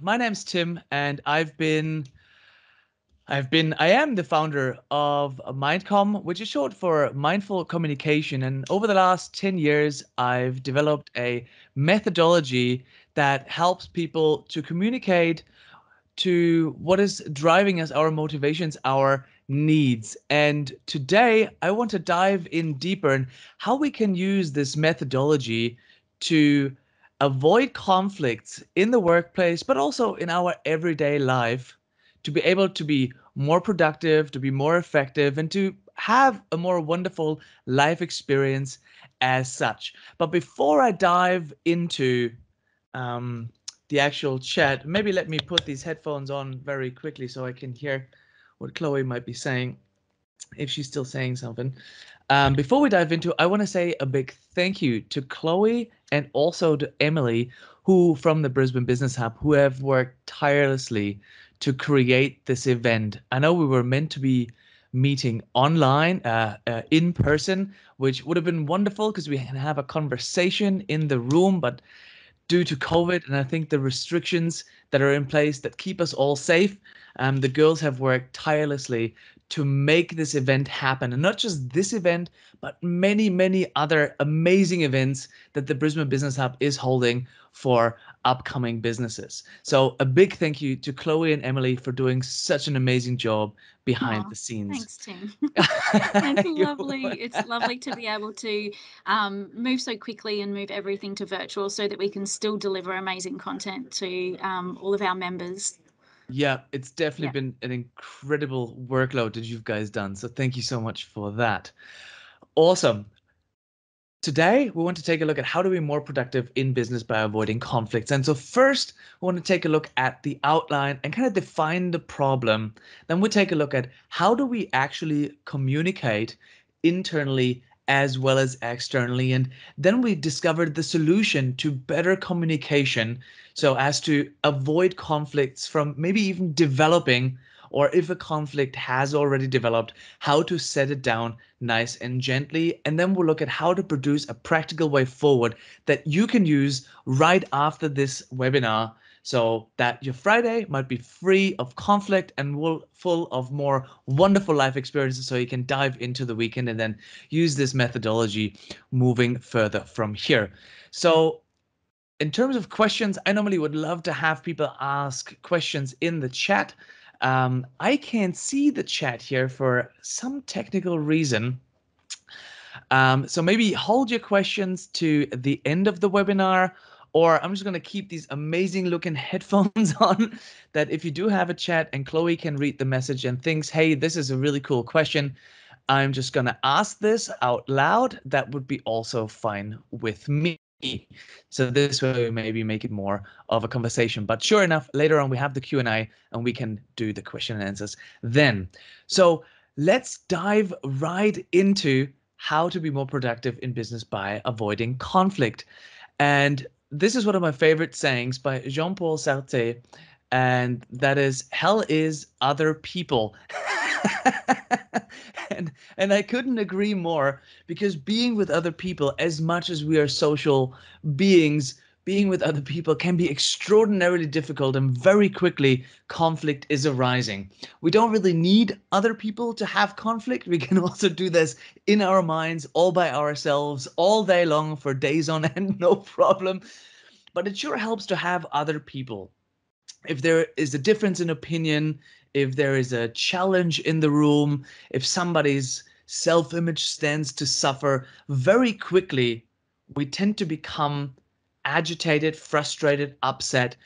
my name's Tim, and I've been, I've been, I am the founder of Mindcom, which is short for Mindful Communication. And over the last 10 years, I've developed a methodology that helps people to communicate to what is driving us, our motivations, our needs. And today, I want to dive in deeper and how we can use this methodology to avoid conflicts in the workplace, but also in our everyday life to be able to be more productive, to be more effective, and to have a more wonderful life experience as such. But before I dive into um, the actual chat, maybe let me put these headphones on very quickly so I can hear what Chloe might be saying, if she's still saying something. Um, before we dive into, I want to say a big thank you to Chloe and also to Emily, who from the Brisbane Business Hub, who have worked tirelessly to create this event. I know we were meant to be meeting online, uh, uh, in person, which would have been wonderful because we can have a conversation in the room, but due to COVID and I think the restrictions that are in place that keep us all safe, um, the girls have worked tirelessly to make this event happen. And not just this event, but many, many other amazing events that the Brisbane Business Hub is holding for upcoming businesses. So, a big thank you to Chloe and Emily for doing such an amazing job behind the scenes. Thanks, Tim. it's lovely. It's lovely to be able to um, move so quickly and move everything to virtual so that we can still deliver amazing content to um, all of our members yeah, it's definitely yeah. been an incredible workload that you guys done. So thank you so much for that. Awesome. Today, we want to take a look at how to be more productive in business by avoiding conflicts. And so, first, we want to take a look at the outline and kind of define the problem. Then, we take a look at how do we actually communicate internally as well as externally. And then, we discovered the solution to better communication so as to avoid conflicts from maybe even developing or if a conflict has already developed, how to set it down nice and gently. And then we'll look at how to produce a practical way forward that you can use right after this webinar so that your Friday might be free of conflict and full of more wonderful life experiences so you can dive into the weekend and then use this methodology moving further from here. So in terms of questions, I normally would love to have people ask questions in the chat. Um, I can't see the chat here for some technical reason. Um, so maybe hold your questions to the end of the webinar, or I'm just going to keep these amazing looking headphones on that if you do have a chat and Chloe can read the message and thinks, hey, this is a really cool question. I'm just going to ask this out loud. That would be also fine with me. So this way, maybe make it more of a conversation. But sure enough, later on we have the Q and A, and we can do the question and answers then. So let's dive right into how to be more productive in business by avoiding conflict. And this is one of my favorite sayings by Jean-Paul Sartre, and that is, "Hell is other people." and and I couldn't agree more because being with other people, as much as we are social beings, being with other people can be extraordinarily difficult and very quickly conflict is arising. We don't really need other people to have conflict. We can also do this in our minds all by ourselves all day long for days on end, no problem. But it sure helps to have other people. If there is a difference in opinion, if there is a challenge in the room, if somebody's self image stands to suffer, very quickly we tend to become agitated, frustrated, upset.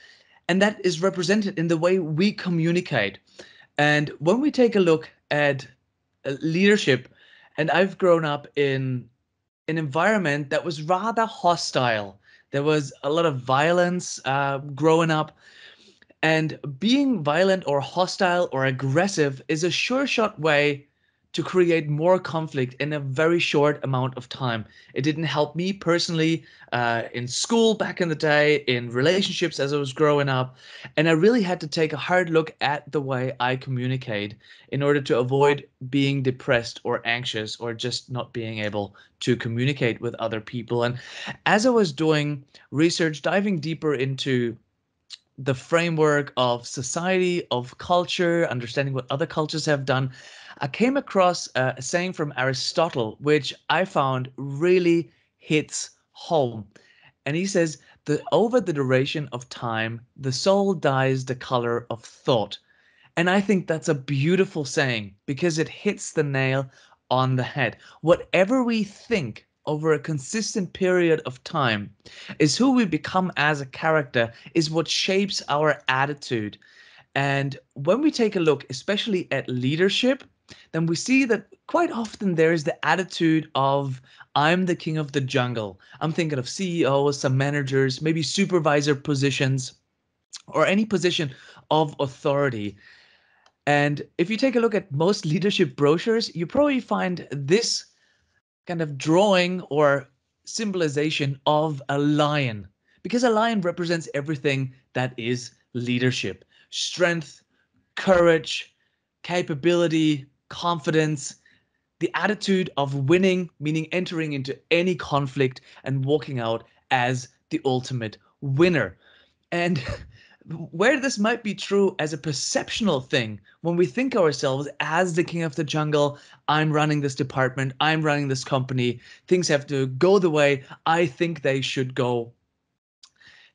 And that is represented in the way we communicate. And when we take a look at uh, leadership, and I've grown up in an environment that was rather hostile. There was a lot of violence uh, growing up. And being violent or hostile or aggressive is a sure shot way to create more conflict in a very short amount of time. It didn't help me personally uh, in school back in the day, in relationships as I was growing up. And I really had to take a hard look at the way I communicate in order to avoid being depressed or anxious or just not being able to communicate with other people. And as I was doing research, diving deeper into the framework of society, of culture, understanding what other cultures have done, I came across uh, a saying from Aristotle, which I found really hits home. And he says that over the duration of time, the soul dies the color of thought. And I think that's a beautiful saying because it hits the nail on the head. Whatever we think over a consistent period of time is who we become as a character is what shapes our attitude and when we take a look especially at leadership then we see that quite often there is the attitude of i'm the king of the jungle i'm thinking of ceos some managers maybe supervisor positions or any position of authority and if you take a look at most leadership brochures you probably find this kind of drawing or symbolization of a lion because a lion represents everything that is leadership strength, courage, capability, confidence, the attitude of winning, meaning entering into any conflict and walking out as the ultimate winner. And where this might be true as a perceptual thing when we think ourselves as the king of the jungle i'm running this department i'm running this company things have to go the way i think they should go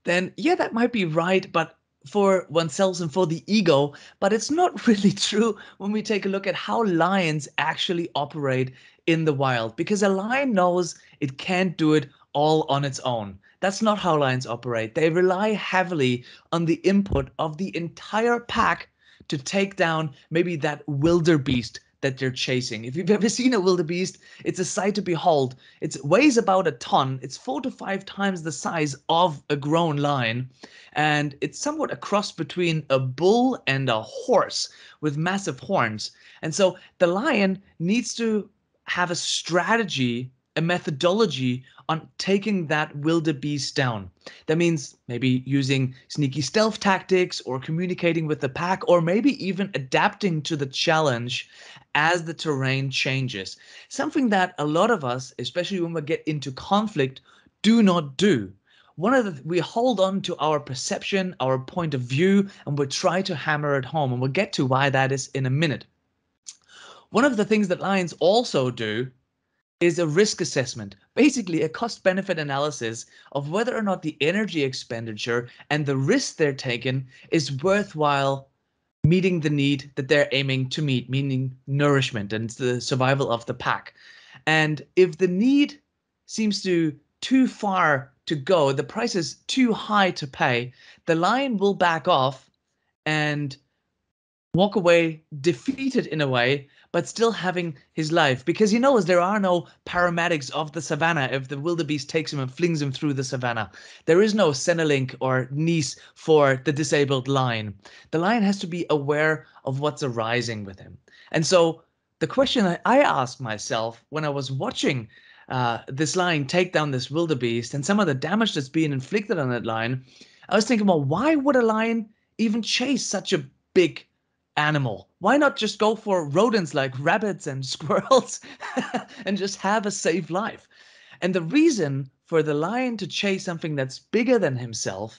then yeah that might be right but for oneself and for the ego but it's not really true when we take a look at how lions actually operate in the wild because a lion knows it can't do it all on its own that's not how lions operate. They rely heavily on the input of the entire pack to take down maybe that wildebeest that they're chasing. If you've ever seen a wildebeest, it's a sight to behold. It weighs about a ton. It's four to five times the size of a grown lion, and it's somewhat a cross between a bull and a horse with massive horns. And so the lion needs to have a strategy a methodology on taking that wildebeest down. That means maybe using sneaky stealth tactics or communicating with the pack or maybe even adapting to the challenge as the terrain changes. Something that a lot of us, especially when we get into conflict, do not do. One of the we hold on to our perception, our point of view, and we try to hammer it home. And we'll get to why that is in a minute. One of the things that lions also do is a risk assessment, basically a cost benefit analysis of whether or not the energy expenditure and the risk they're taking is worthwhile meeting the need that they're aiming to meet, meaning nourishment and the survival of the pack. And if the need seems to too far to go, the price is too high to pay, the lion will back off and walk away defeated in a way but still having his life because he knows there are no paramedics of the savannah if the wildebeest takes him and flings him through the savannah. There is no Senelink or Nice for the disabled lion. The lion has to be aware of what's arising with him. And so the question I, I asked myself when I was watching uh, this lion take down this wildebeest and some of the damage that's being inflicted on that lion, I was thinking, well, why would a lion even chase such a big animal. Why not just go for rodents like rabbits and squirrels and just have a safe life? And the reason for the lion to chase something that's bigger than himself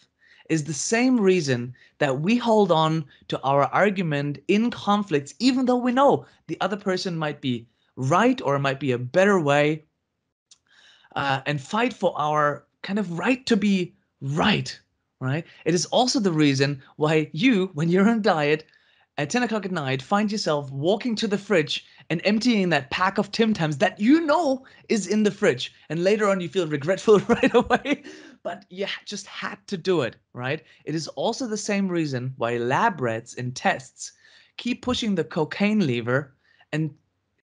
is the same reason that we hold on to our argument in conflicts, even though we know the other person might be right or might be a better way, uh, and fight for our kind of right to be right, right? It is also the reason why you, when you're on diet, at 10 o'clock at night find yourself walking to the fridge and emptying that pack of Tim Tams that you know is in the fridge. And later on, you feel regretful right away, but you just had to do it, right? It is also the same reason why lab rats in tests keep pushing the cocaine lever and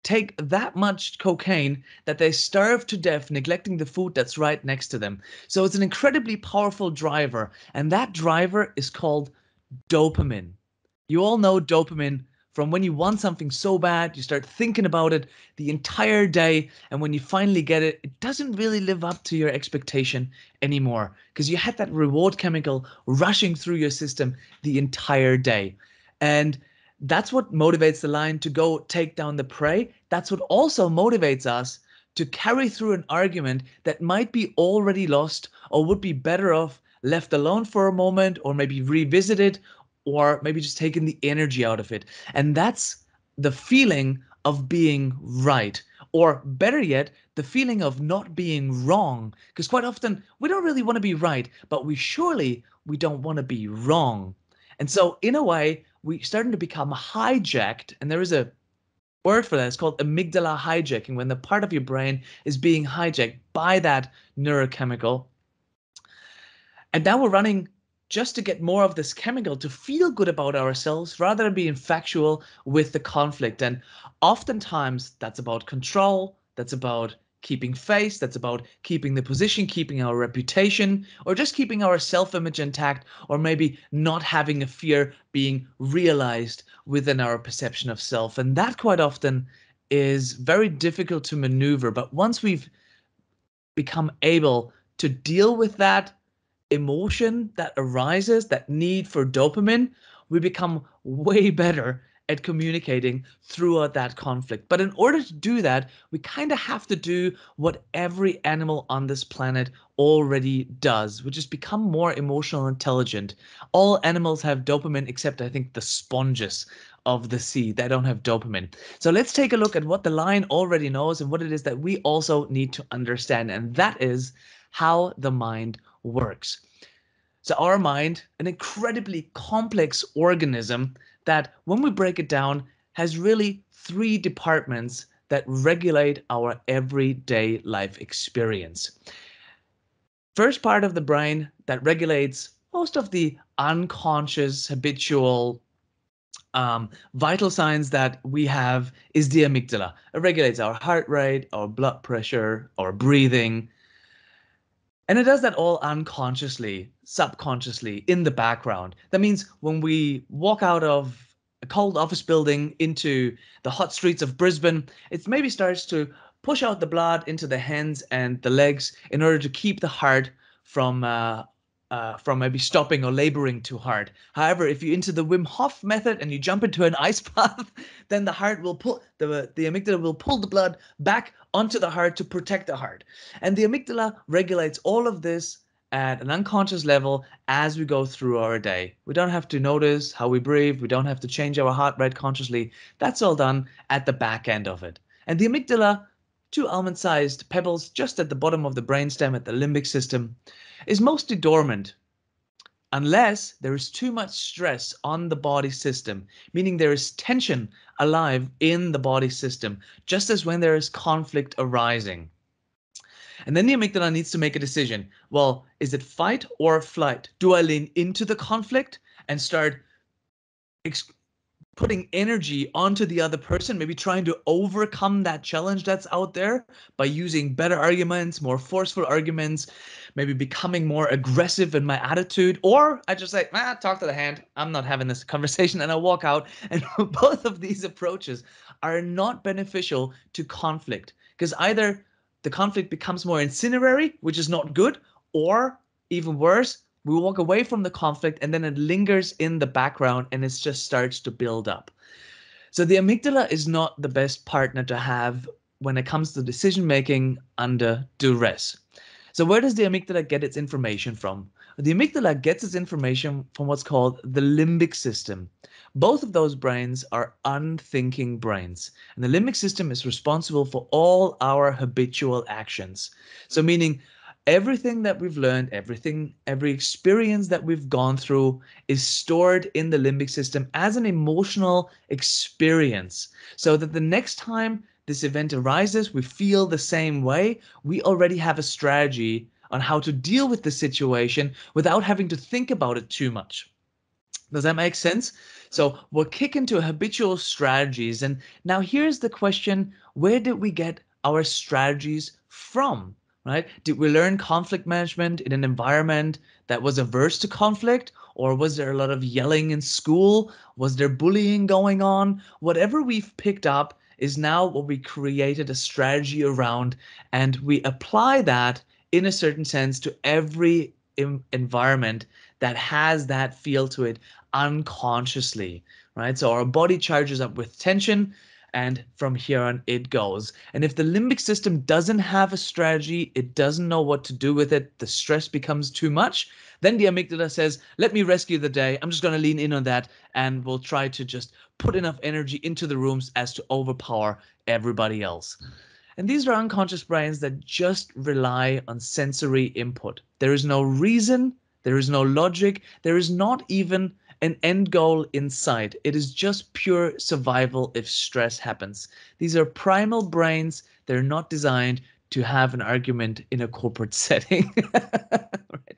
take that much cocaine that they starve to death neglecting the food that's right next to them. So it's an incredibly powerful driver, and that driver is called dopamine. You all know dopamine from when you want something so bad, you start thinking about it the entire day, and when you finally get it, it doesn't really live up to your expectation anymore because you had that reward chemical rushing through your system the entire day. And that's what motivates the lion to go take down the prey. That's what also motivates us to carry through an argument that might be already lost or would be better off left alone for a moment or maybe revisited or maybe just taking the energy out of it. And that's the feeling of being right, or better yet, the feeling of not being wrong. Because quite often we don't really want to be right, but we surely we don't want to be wrong. And so in a way, we're starting to become hijacked, and there is a word for that. It's called amygdala hijacking, when the part of your brain is being hijacked by that neurochemical. And now we're running just to get more of this chemical to feel good about ourselves rather than being factual with the conflict. And oftentimes that's about control, that's about keeping face, that's about keeping the position, keeping our reputation, or just keeping our self image intact, or maybe not having a fear being realized within our perception of self. And that quite often is very difficult to maneuver. But once we've become able to deal with that, emotion that arises, that need for dopamine, we become way better at communicating throughout that conflict. But in order to do that, we kind of have to do what every animal on this planet already does, which is become more emotional intelligent. All animals have dopamine except I think the sponges of the sea. They don't have dopamine. So let's take a look at what the lion already knows and what it is that we also need to understand. And that is how the mind works. So, our mind, an incredibly complex organism that, when we break it down, has really three departments that regulate our everyday life experience. First part of the brain that regulates most of the unconscious, habitual, um, vital signs that we have is the amygdala. It regulates our heart rate, our blood pressure, our breathing, and it does that all unconsciously, subconsciously, in the background. That means when we walk out of a cold office building into the hot streets of Brisbane, it maybe starts to push out the blood into the hands and the legs in order to keep the heart from uh, uh, from maybe stopping or laboring too hard. However, if you're into the Wim Hof method and you jump into an ice bath, then the heart will pull the the amygdala will pull the blood back onto the heart to protect the heart, and the amygdala regulates all of this at an unconscious level as we go through our day. We don't have to notice how we breathe. We don't have to change our heart rate consciously. That's all done at the back end of it. And the amygdala, two almond sized pebbles just at the bottom of the brainstem at the limbic system, is mostly dormant unless there is too much stress on the body system, meaning there is tension alive in the body system, just as when there is conflict arising. And then the amygdala needs to make a decision. Well, is it fight or flight? Do I lean into the conflict and start putting energy onto the other person, maybe trying to overcome that challenge that's out there by using better arguments, more forceful arguments, maybe becoming more aggressive in my attitude. Or I just say, ah, talk to the hand. I'm not having this conversation. And I walk out. And both of these approaches are not beneficial to conflict because either the conflict becomes more incinerary, which is not good, or even worse, we walk away from the conflict and then it lingers in the background and it just starts to build up. So the amygdala is not the best partner to have when it comes to decision making under duress. So where does the amygdala get its information from? The amygdala gets its information from what's called the limbic system. Both of those brains are unthinking brains, and the limbic system is responsible for all our habitual actions. So meaning everything that we've learned, everything, every experience that we've gone through is stored in the limbic system as an emotional experience. So that the next time this event arises, we feel the same way, we already have a strategy on how to deal with the situation without having to think about it too much. Does that make sense? So we'll kick into habitual strategies. And now here's the question where did we get our strategies from? right? Did we learn conflict management in an environment that was averse to conflict? Or was there a lot of yelling in school? Was there bullying going on? Whatever we've picked up is now what we created a strategy around, and we apply that in a certain sense to every environment that has that feel to it unconsciously, right? So our body charges up with tension and from here on it goes. And if the limbic system doesn't have a strategy, it doesn't know what to do with it, the stress becomes too much, then the amygdala says, Let me rescue the day. I'm just going to lean in on that and we'll try to just put enough energy into the rooms as to overpower everybody else. And these are unconscious brains that just rely on sensory input. There is no reason, there is no logic, there is not even an end goal in sight. It is just pure survival if stress happens. These are primal brains. They're not designed to have an argument in a corporate setting. right.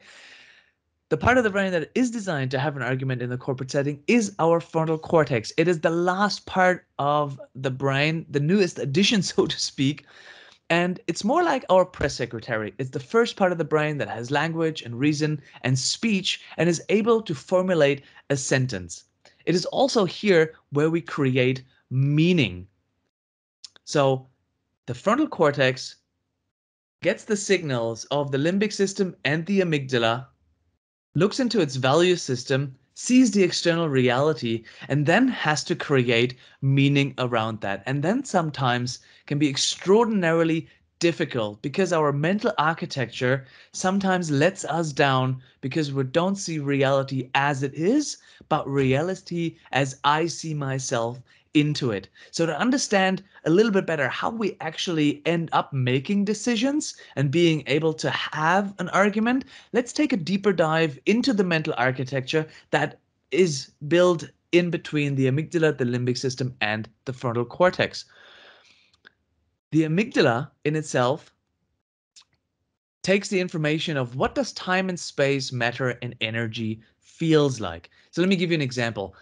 The part of the brain that is designed to have an argument in the corporate setting is our frontal cortex. It is the last part of the brain, the newest addition, so to speak, and it's more like our press secretary. It's the first part of the brain that has language and reason and speech and is able to formulate a sentence. It is also here where we create meaning. So the frontal cortex gets the signals of the limbic system and the amygdala, looks into its value system, sees the external reality, and then has to create meaning around that. And then sometimes can be extraordinarily difficult because our mental architecture sometimes lets us down because we don't see reality as it is, but reality as I see myself into it. So to understand a little bit better how we actually end up making decisions and being able to have an argument, let's take a deeper dive into the mental architecture that is built in between the amygdala, the limbic system, and the frontal cortex. The amygdala in itself takes the information of what does time and space, matter, and energy feels like. So let me give you an example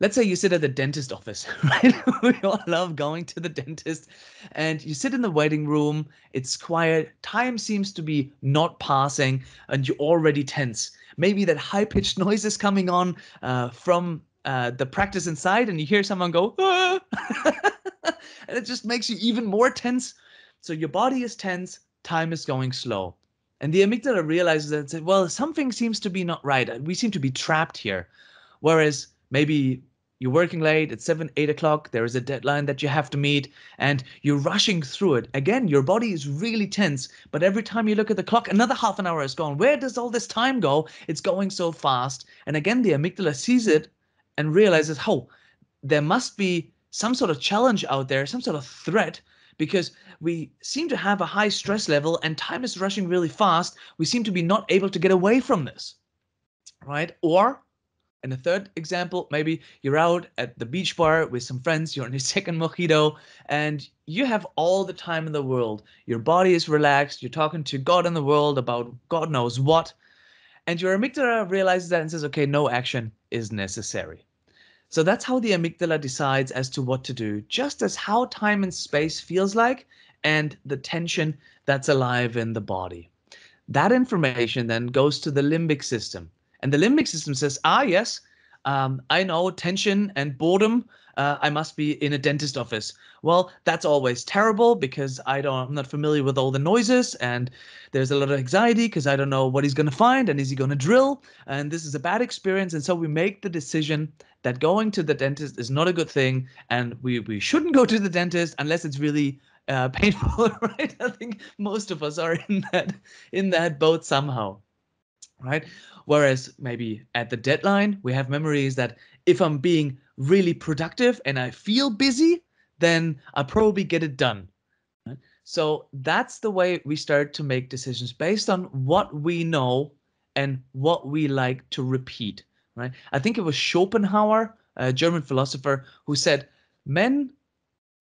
let's say you sit at the dentist office, right? we all love going to the dentist and you sit in the waiting room, it's quiet, time seems to be not passing, and you're already tense. Maybe that high pitched noise is coming on uh, from uh, the practice inside, and you hear someone go, ah! and it just makes you even more tense. So your body is tense, time is going slow. And the amygdala realizes that, well, something seems to be not right. We seem to be trapped here. Whereas maybe you're working late it's 7 8 o'clock there is a deadline that you have to meet and you're rushing through it again your body is really tense but every time you look at the clock another half an hour is gone where does all this time go it's going so fast and again the amygdala sees it and realizes oh there must be some sort of challenge out there some sort of threat because we seem to have a high stress level and time is rushing really fast we seem to be not able to get away from this right or and the third example, maybe you're out at the beach bar with some friends, you're on your second mojito, and you have all the time in the world. Your body is relaxed, you're talking to God in the world about God knows what. And your amygdala realizes that and says, okay, no action is necessary. So that's how the amygdala decides as to what to do, just as how time and space feels like and the tension that's alive in the body. That information then goes to the limbic system, and the limbic system says, ah, yes, um, I know tension and boredom. Uh, I must be in a dentist office. Well, that's always terrible because I don't. I'm not familiar with all the noises, and there's a lot of anxiety because I don't know what he's going to find and is he going to drill. And this is a bad experience, and so we make the decision that going to the dentist is not a good thing, and we we shouldn't go to the dentist unless it's really uh, painful, right? I think most of us are in that in that boat somehow right? Whereas maybe at the deadline, we have memories that if I'm being really productive and I feel busy, then I probably get it done. Right? So that's the way we start to make decisions based on what we know and what we like to repeat. Right? I think it was Schopenhauer, a German philosopher, who said men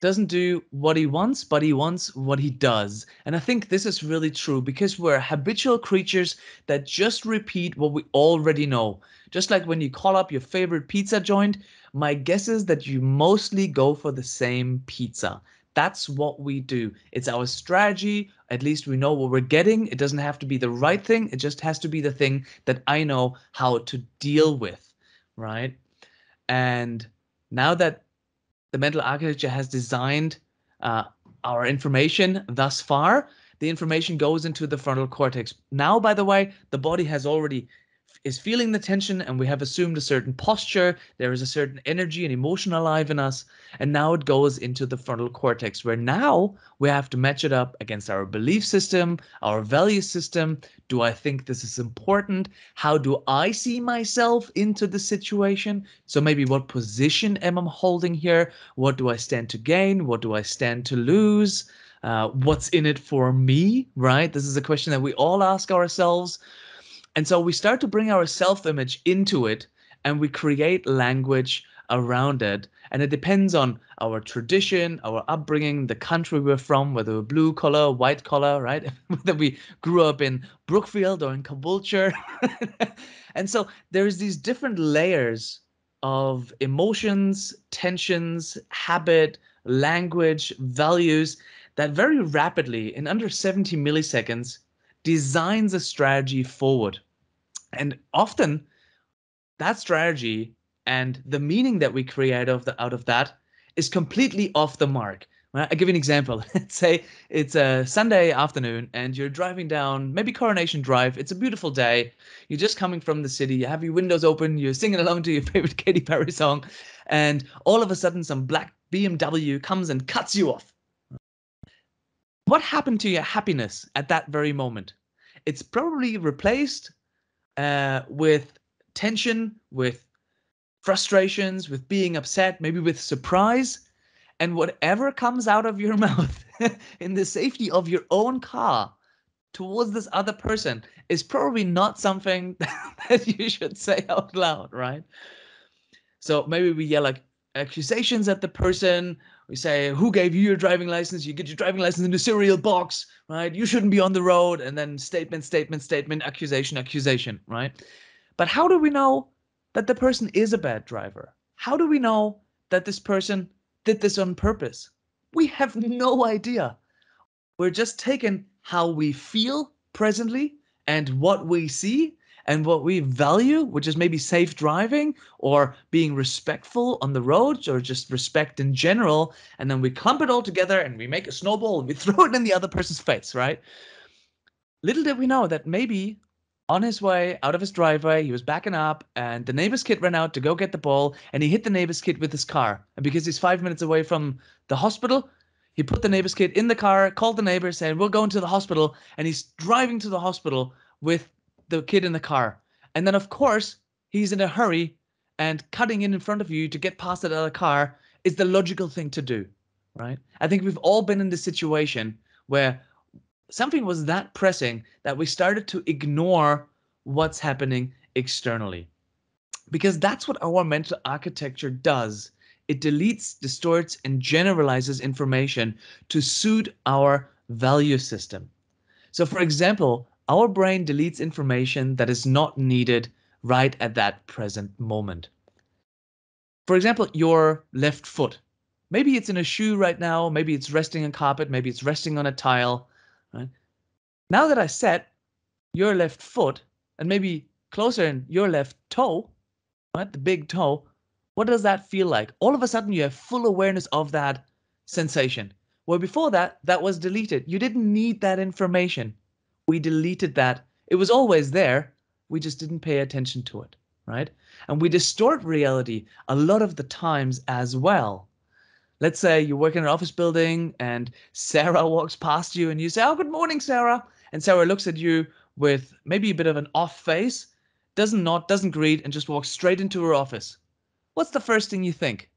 doesn't do what he wants, but he wants what he does. And I think this is really true because we're habitual creatures that just repeat what we already know. Just like when you call up your favorite pizza joint, my guess is that you mostly go for the same pizza. That's what we do. It's our strategy. At least we know what we're getting. It doesn't have to be the right thing, it just has to be the thing that I know how to deal with, right? And now that the mental architecture has designed uh, our information thus far. The information goes into the frontal cortex. Now, by the way, the body has already is feeling the tension and we have assumed a certain posture. There is a certain energy and emotion alive in us. And now it goes into the frontal cortex, where now we have to match it up against our belief system, our value system. Do I think this is important? How do I see myself into the situation? So maybe what position am I holding here? What do I stand to gain? What do I stand to lose? Uh, what's in it for me, right? This is a question that we all ask ourselves and so we start to bring our self image into it and we create language around it. And it depends on our tradition, our upbringing, the country we're from, whether we're blue collar, white collar, right? whether we grew up in Brookfield or in Caboolture. and so there's these different layers of emotions, tensions, habit, language, values that very rapidly, in under 70 milliseconds, designs a strategy forward. And often that strategy and the meaning that we create of the, out of that is completely off the mark. Well, I give you an example. Let's say it's a Sunday afternoon and you're driving down maybe Coronation Drive. It's a beautiful day. You're just coming from the city. You have your windows open. You're singing along to your favorite Katy Perry song, and all of a sudden, some black BMW comes and cuts you off. What happened to your happiness at that very moment? It's probably replaced uh, with tension, with frustrations, with being upset, maybe with surprise. And whatever comes out of your mouth in the safety of your own car towards this other person is probably not something that you should say out loud, right? So maybe we yell like accusations at the person, we say, who gave you your driving license? You get your driving license in the cereal box, right? You shouldn't be on the road. And then statement, statement, statement, accusation, accusation, right? But how do we know that the person is a bad driver? How do we know that this person did this on purpose? We have no idea. We're just taking how we feel presently and what we see and what we value, which is maybe safe driving or being respectful on the roads or just respect in general. And then we clump it all together and we make a snowball and we throw it in the other person's face, right? Little did we know that maybe on his way out of his driveway, he was backing up and the neighbor's kid ran out to go get the ball and he hit the neighbor's kid with his car. And because he's five minutes away from the hospital, he put the neighbor's kid in the car, called the neighbor, saying, We're going to the hospital. And he's driving to the hospital with the kid in the car. And then, of course, he's in a hurry and cutting in in front of you to get past that other car is the logical thing to do, right? I think we've all been in this situation where something was that pressing that we started to ignore what's happening externally. Because that's what our mental architecture does. It deletes, distorts, and generalizes information to suit our value system. So, for example, our brain deletes information that is not needed right at that present moment. For example, your left foot. Maybe it's in a shoe right now, maybe it's resting on carpet, maybe it's resting on a tile. Right? Now that I set your left foot and maybe closer in your left toe, right, the big toe, what does that feel like? All of a sudden, you have full awareness of that sensation. Well, before that, that was deleted. You didn't need that information we deleted that. It was always there. We just didn't pay attention to it, right? And we distort reality a lot of the times as well. Let's say you work in an office building and Sarah walks past you and you say, Oh, good morning, Sarah. And Sarah looks at you with maybe a bit of an off face, doesn't nod, doesn't greet, and just walks straight into her office. What's the first thing you think?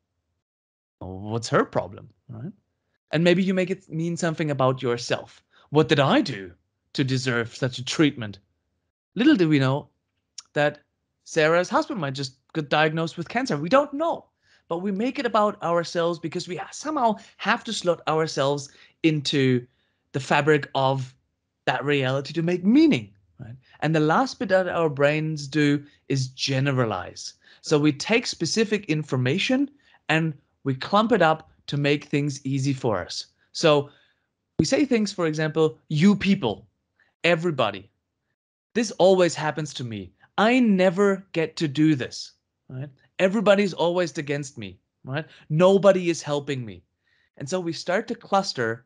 what's her problem, right? And maybe you make it mean something about yourself. What did I do? to deserve such a treatment. Little do we know that Sarah's husband might just get diagnosed with cancer. We don't know. But we make it about ourselves because we somehow have to slot ourselves into the fabric of that reality to make meaning. Right? And the last bit that our brains do is generalize. So we take specific information and we clump it up to make things easy for us. So we say things, for example, you people, everybody. This always happens to me. I never get to do this, right? Everybody's always against me, right? Nobody is helping me. And so we start to cluster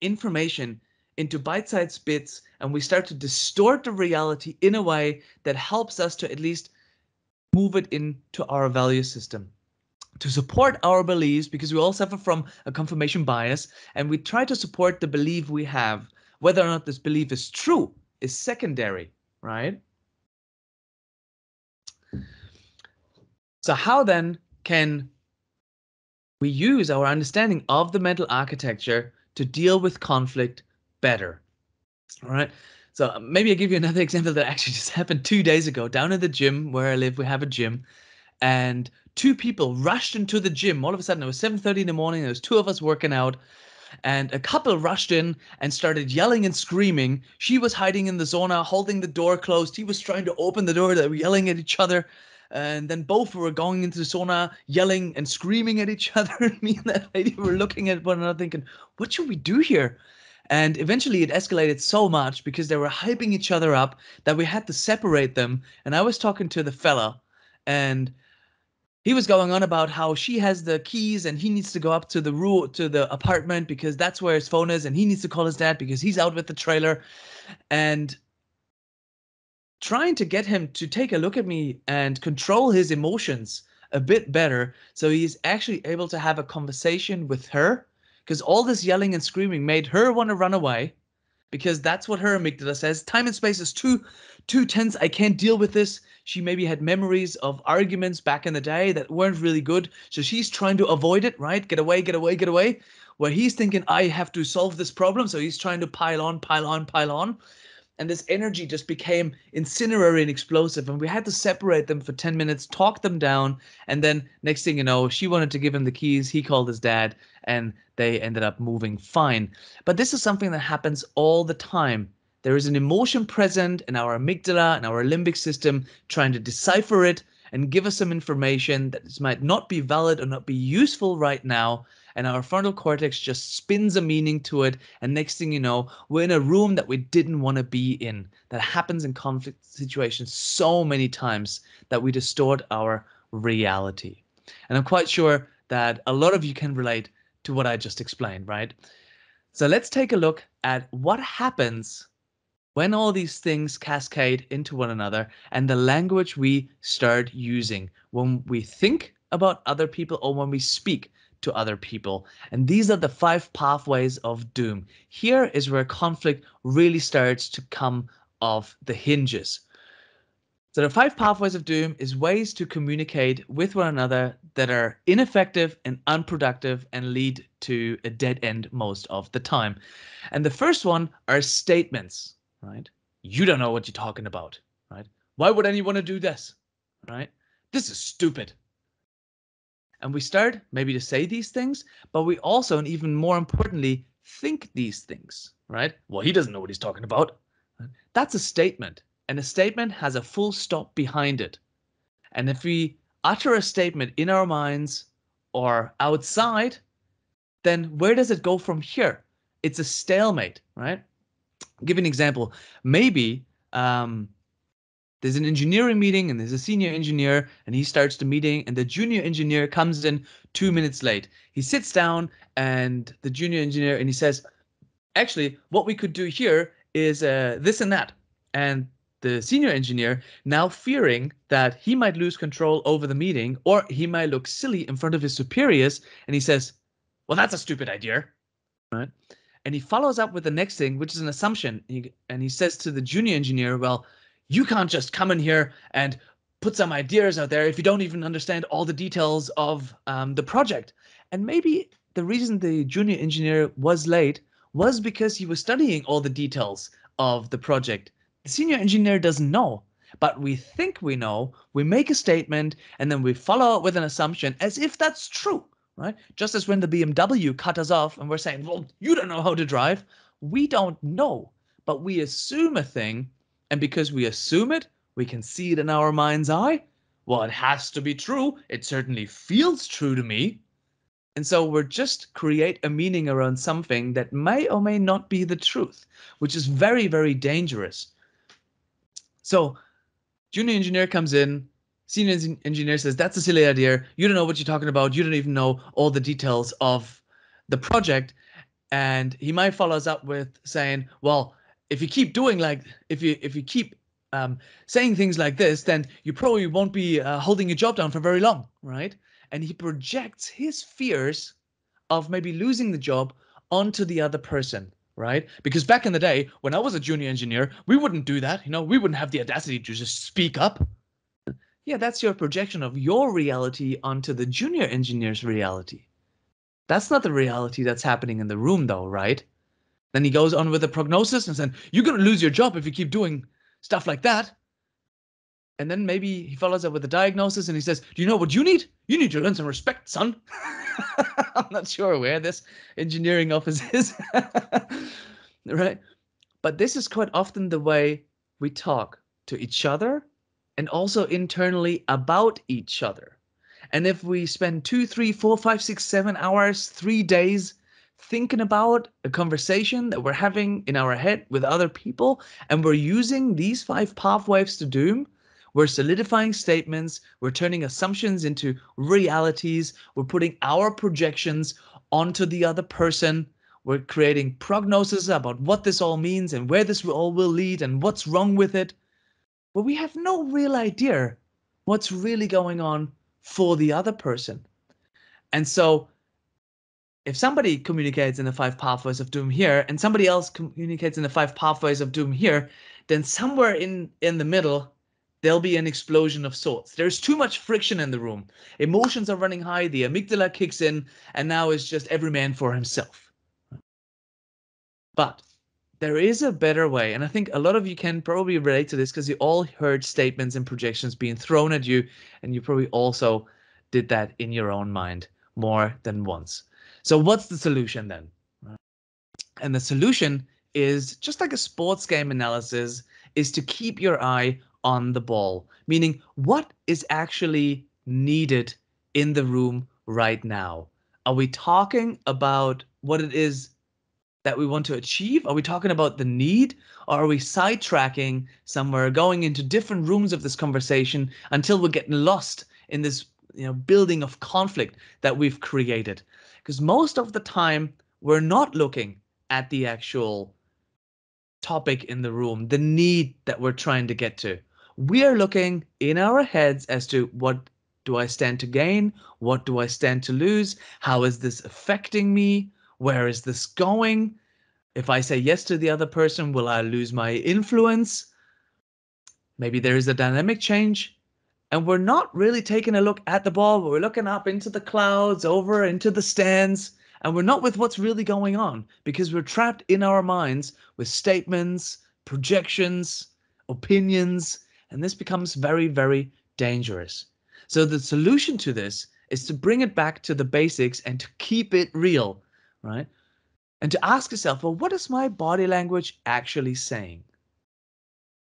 information into bite-sized bits and we start to distort the reality in a way that helps us to at least move it into our value system to support our beliefs because we all suffer from a confirmation bias and we try to support the belief we have whether or not this belief is true is secondary, right? So, how then can we use our understanding of the mental architecture to deal with conflict better? All right. So, maybe I'll give you another example that actually just happened two days ago. Down in the gym where I live, we have a gym, and two people rushed into the gym. All of a sudden, it was 7:30 in the morning. There was two of us working out, and a couple rushed in and started yelling and screaming. She was hiding in the zona, holding the door closed. He was trying to open the door. They were yelling at each other. And then both were going into the sauna, yelling and screaming at each other. Me and that lady were looking at one another, thinking, "What should we do here?" And eventually it escalated so much because they were hyping each other up that we had to separate them. And I was talking to the fella, and he was going on about how she has the keys and he needs to go up to the rule to the apartment because that's where his phone is and he needs to call his dad because he's out with the trailer and trying to get him to take a look at me and control his emotions a bit better so he's actually able to have a conversation with her because all this yelling and screaming made her want to run away because that's what her amygdala says time and space is too too tense i can't deal with this she maybe had memories of arguments back in the day that weren't really good. So she's trying to avoid it, right? Get away, get away, get away. Where he's thinking, I have to solve this problem. So he's trying to pile on, pile on, pile on. And this energy just became incinerary and explosive. And we had to separate them for 10 minutes, talk them down. And then next thing you know, she wanted to give him the keys. He called his dad and they ended up moving fine. But this is something that happens all the time there is an emotion present in our amygdala and our limbic system trying to decipher it and give us some information that might not be valid or not be useful right now. And our frontal cortex just spins a meaning to it. And next thing you know, we're in a room that we didn't want to be in. That happens in conflict situations so many times that we distort our reality. And I'm quite sure that a lot of you can relate to what I just explained, right? So let's take a look at what happens when all these things cascade into one another and the language we start using when we think about other people or when we speak to other people. And these are the five pathways of doom. Here is where conflict really starts to come off the hinges. So the five pathways of doom is ways to communicate with one another that are ineffective and unproductive and lead to a dead end most of the time. And the first one are statements right? You don't know what you're talking about, right? Why would anyone do this, right? This is stupid. And we start maybe to say these things, but we also, and even more importantly, think these things, right? Well, he doesn't know what he's talking about. That's a statement, and a statement has a full stop behind it. And if we utter a statement in our minds or outside, then where does it go from here? It's a stalemate, right? I'll give an example. Maybe um, there's an engineering meeting and there's a senior engineer and he starts the meeting and the junior engineer comes in two minutes late. He sits down and the junior engineer and he says, actually, what we could do here is uh, this and that. And the senior engineer, now fearing that he might lose control over the meeting or he might look silly in front of his superiors, and he says, Well, that's a stupid idea. Right? And he follows up with the next thing, which is an assumption. He, and he says to the junior engineer, Well, you can't just come in here and put some ideas out there if you don't even understand all the details of um, the project. And maybe the reason the junior engineer was late was because he was studying all the details of the project. The senior engineer doesn't know, but we think we know. We make a statement and then we follow up with an assumption as if that's true right? Just as when the BMW cut us off and we're saying, well, you don't know how to drive. We don't know, but we assume a thing. And because we assume it, we can see it in our mind's eye. Well, it has to be true. It certainly feels true to me. And so we're just create a meaning around something that may or may not be the truth, which is very, very dangerous. So junior engineer comes in, Senior engineer says, That's a silly idea. You don't know what you're talking about. You don't even know all the details of the project. And he might follow us up with saying, Well, if you keep doing like, if you, if you keep um, saying things like this, then you probably won't be uh, holding your job down for very long, right? And he projects his fears of maybe losing the job onto the other person, right? Because back in the day, when I was a junior engineer, we wouldn't do that. You know, we wouldn't have the audacity to just speak up, yeah, that's your projection of your reality onto the junior engineer's reality. That's not the reality that's happening in the room, though, right? Then he goes on with the prognosis and said, You're going to lose your job if you keep doing stuff like that. And then maybe he follows up with a diagnosis and he says, Do you know what you need? You need to learn some respect, son. I'm not sure where this engineering office is. right? But this is quite often the way we talk to each other and also internally about each other. And if we spend two, three, four, five, six, seven hours, three days thinking about a conversation that we're having in our head with other people, and we're using these five pathways to doom, we're solidifying statements, we're turning assumptions into realities, we're putting our projections onto the other person. We're creating prognoses about what this all means and where this all will lead and what's wrong with it. But we have no real idea what's really going on for the other person. And so if somebody communicates in the five pathways of doom here and somebody else communicates in the five pathways of doom here, then somewhere in in the middle there'll be an explosion of sorts. There's too much friction in the room. Emotions are running high, the amygdala kicks in, and now it's just every man for himself. But there is a better way. And I think a lot of you can probably relate to this because you all heard statements and projections being thrown at you. And you probably also did that in your own mind more than once. So, what's the solution then? And the solution is just like a sports game analysis is to keep your eye on the ball, meaning what is actually needed in the room right now. Are we talking about what it is that we want to achieve? Are we talking about the need? Or are we sidetracking somewhere, going into different rooms of this conversation until we're getting lost in this you know building of conflict that we've created? Because most of the time we're not looking at the actual topic in the room, the need that we're trying to get to. We are looking in our heads as to what do I stand to gain? What do I stand to lose? How is this affecting me? Where is this going? If I say yes to the other person, will I lose my influence? Maybe there is a dynamic change. And we're not really taking a look at the ball, but we're looking up into the clouds, over into the stands, and we're not with what's really going on because we're trapped in our minds with statements, projections, opinions, and this becomes very, very dangerous. So the solution to this is to bring it back to the basics and to keep it real right? And to ask yourself, well, what is my body language actually saying?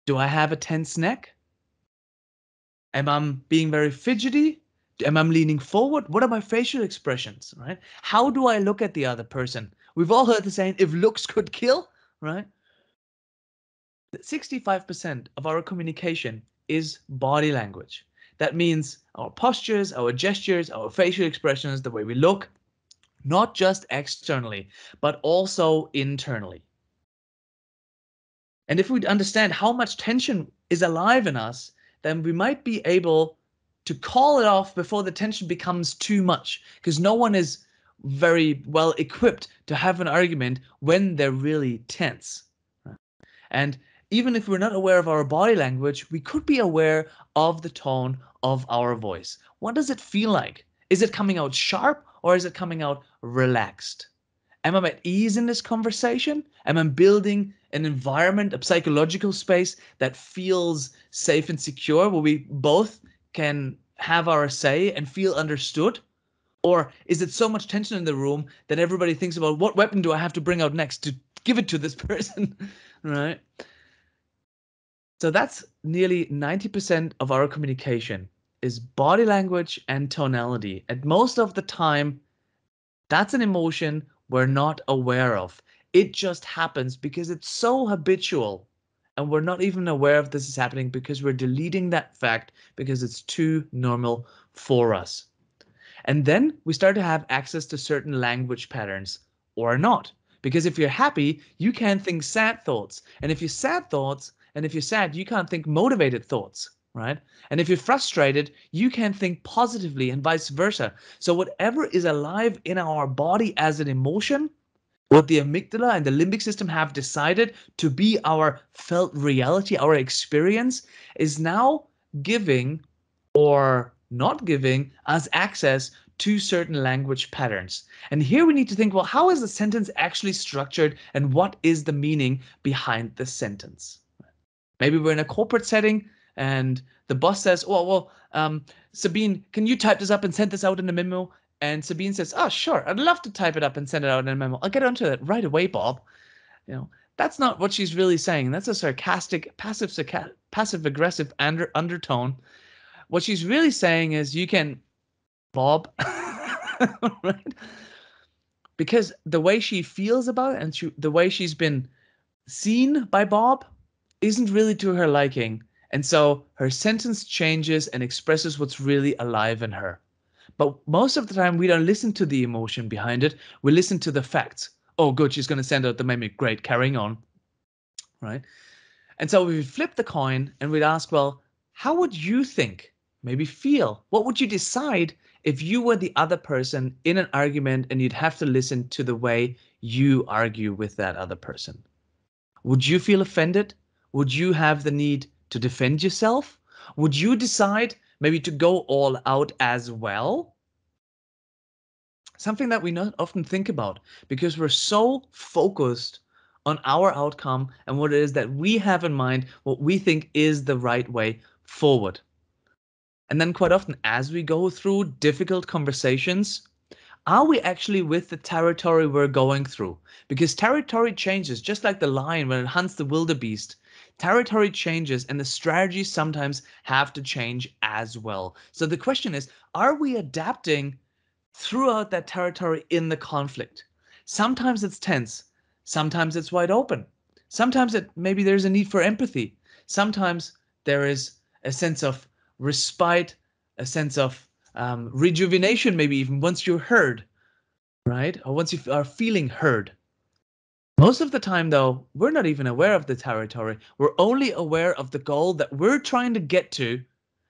Do I have a tense neck? Am I being very fidgety? Am I leaning forward? What are my facial expressions, right? How do I look at the other person? We've all heard the saying, if looks could kill, right? 65% of our communication is body language. That means our postures, our gestures, our facial expressions, the way we look, not just externally, but also internally. And if we understand how much tension is alive in us, then we might be able to call it off before the tension becomes too much because no one is very well equipped to have an argument when they're really tense. And even if we're not aware of our body language, we could be aware of the tone of our voice. What does it feel like? Is it coming out sharp or is it coming out relaxed? Am I at ease in this conversation? Am I building an environment, a psychological space that feels safe and secure where we both can have our say and feel understood? Or is it so much tension in the room that everybody thinks about what weapon do I have to bring out next to give it to this person? right? So that's nearly 90% of our communication is body language and tonality. And most of the time, that's an emotion we're not aware of. It just happens because it's so habitual. And we're not even aware of this is happening because we're deleting that fact because it's too normal for us. And then we start to have access to certain language patterns or not. Because if you're happy, you can think sad thoughts. And if you're sad thoughts, and if you're sad, you can't think motivated thoughts right? And if you're frustrated, you can think positively and vice versa. So, whatever is alive in our body as an emotion, what the amygdala and the limbic system have decided to be our felt reality, our experience, is now giving or not giving us access to certain language patterns. And here we need to think well, how is the sentence actually structured and what is the meaning behind the sentence? Maybe we're in a corporate setting, and the boss says, "Oh well, um, Sabine, can you type this up and send this out in a memo?" And Sabine says, "Oh sure, I'd love to type it up and send it out in a memo. I'll get onto that right away, Bob." You know, that's not what she's really saying. That's a sarcastic, passive, sarca- passive aggressive under- undertone. What she's really saying is, "You can, Bob." right? Because the way she feels about it and she, the way she's been seen by Bob isn't really to her liking and so her sentence changes and expresses what's really alive in her. But most of the time, we don't listen to the emotion behind it. We listen to the facts. Oh, good, she's going to send out the mimic. Great, carrying on. Right? And so we would flip the coin and we'd ask, well, how would you think, maybe feel? What would you decide if you were the other person in an argument and you'd have to listen to the way you argue with that other person? Would you feel offended? Would you have the need to defend yourself? Would you decide maybe to go all out as well? Something that we not often think about because we're so focused on our outcome and what it is that we have in mind, what we think is the right way forward. And then, quite often, as we go through difficult conversations, are we actually with the territory we're going through? Because territory changes, just like the lion when it hunts the wildebeest territory changes and the strategies sometimes have to change as well. So the question is, are we adapting throughout that territory in the conflict? Sometimes it's tense, sometimes it's wide open. Sometimes it maybe there's a need for empathy. Sometimes there is a sense of respite, a sense of um, rejuvenation, maybe even once you're heard, right? Or once you are feeling heard. Most of the time, though, we're not even aware of the territory. We're only aware of the goal that we're trying to get to,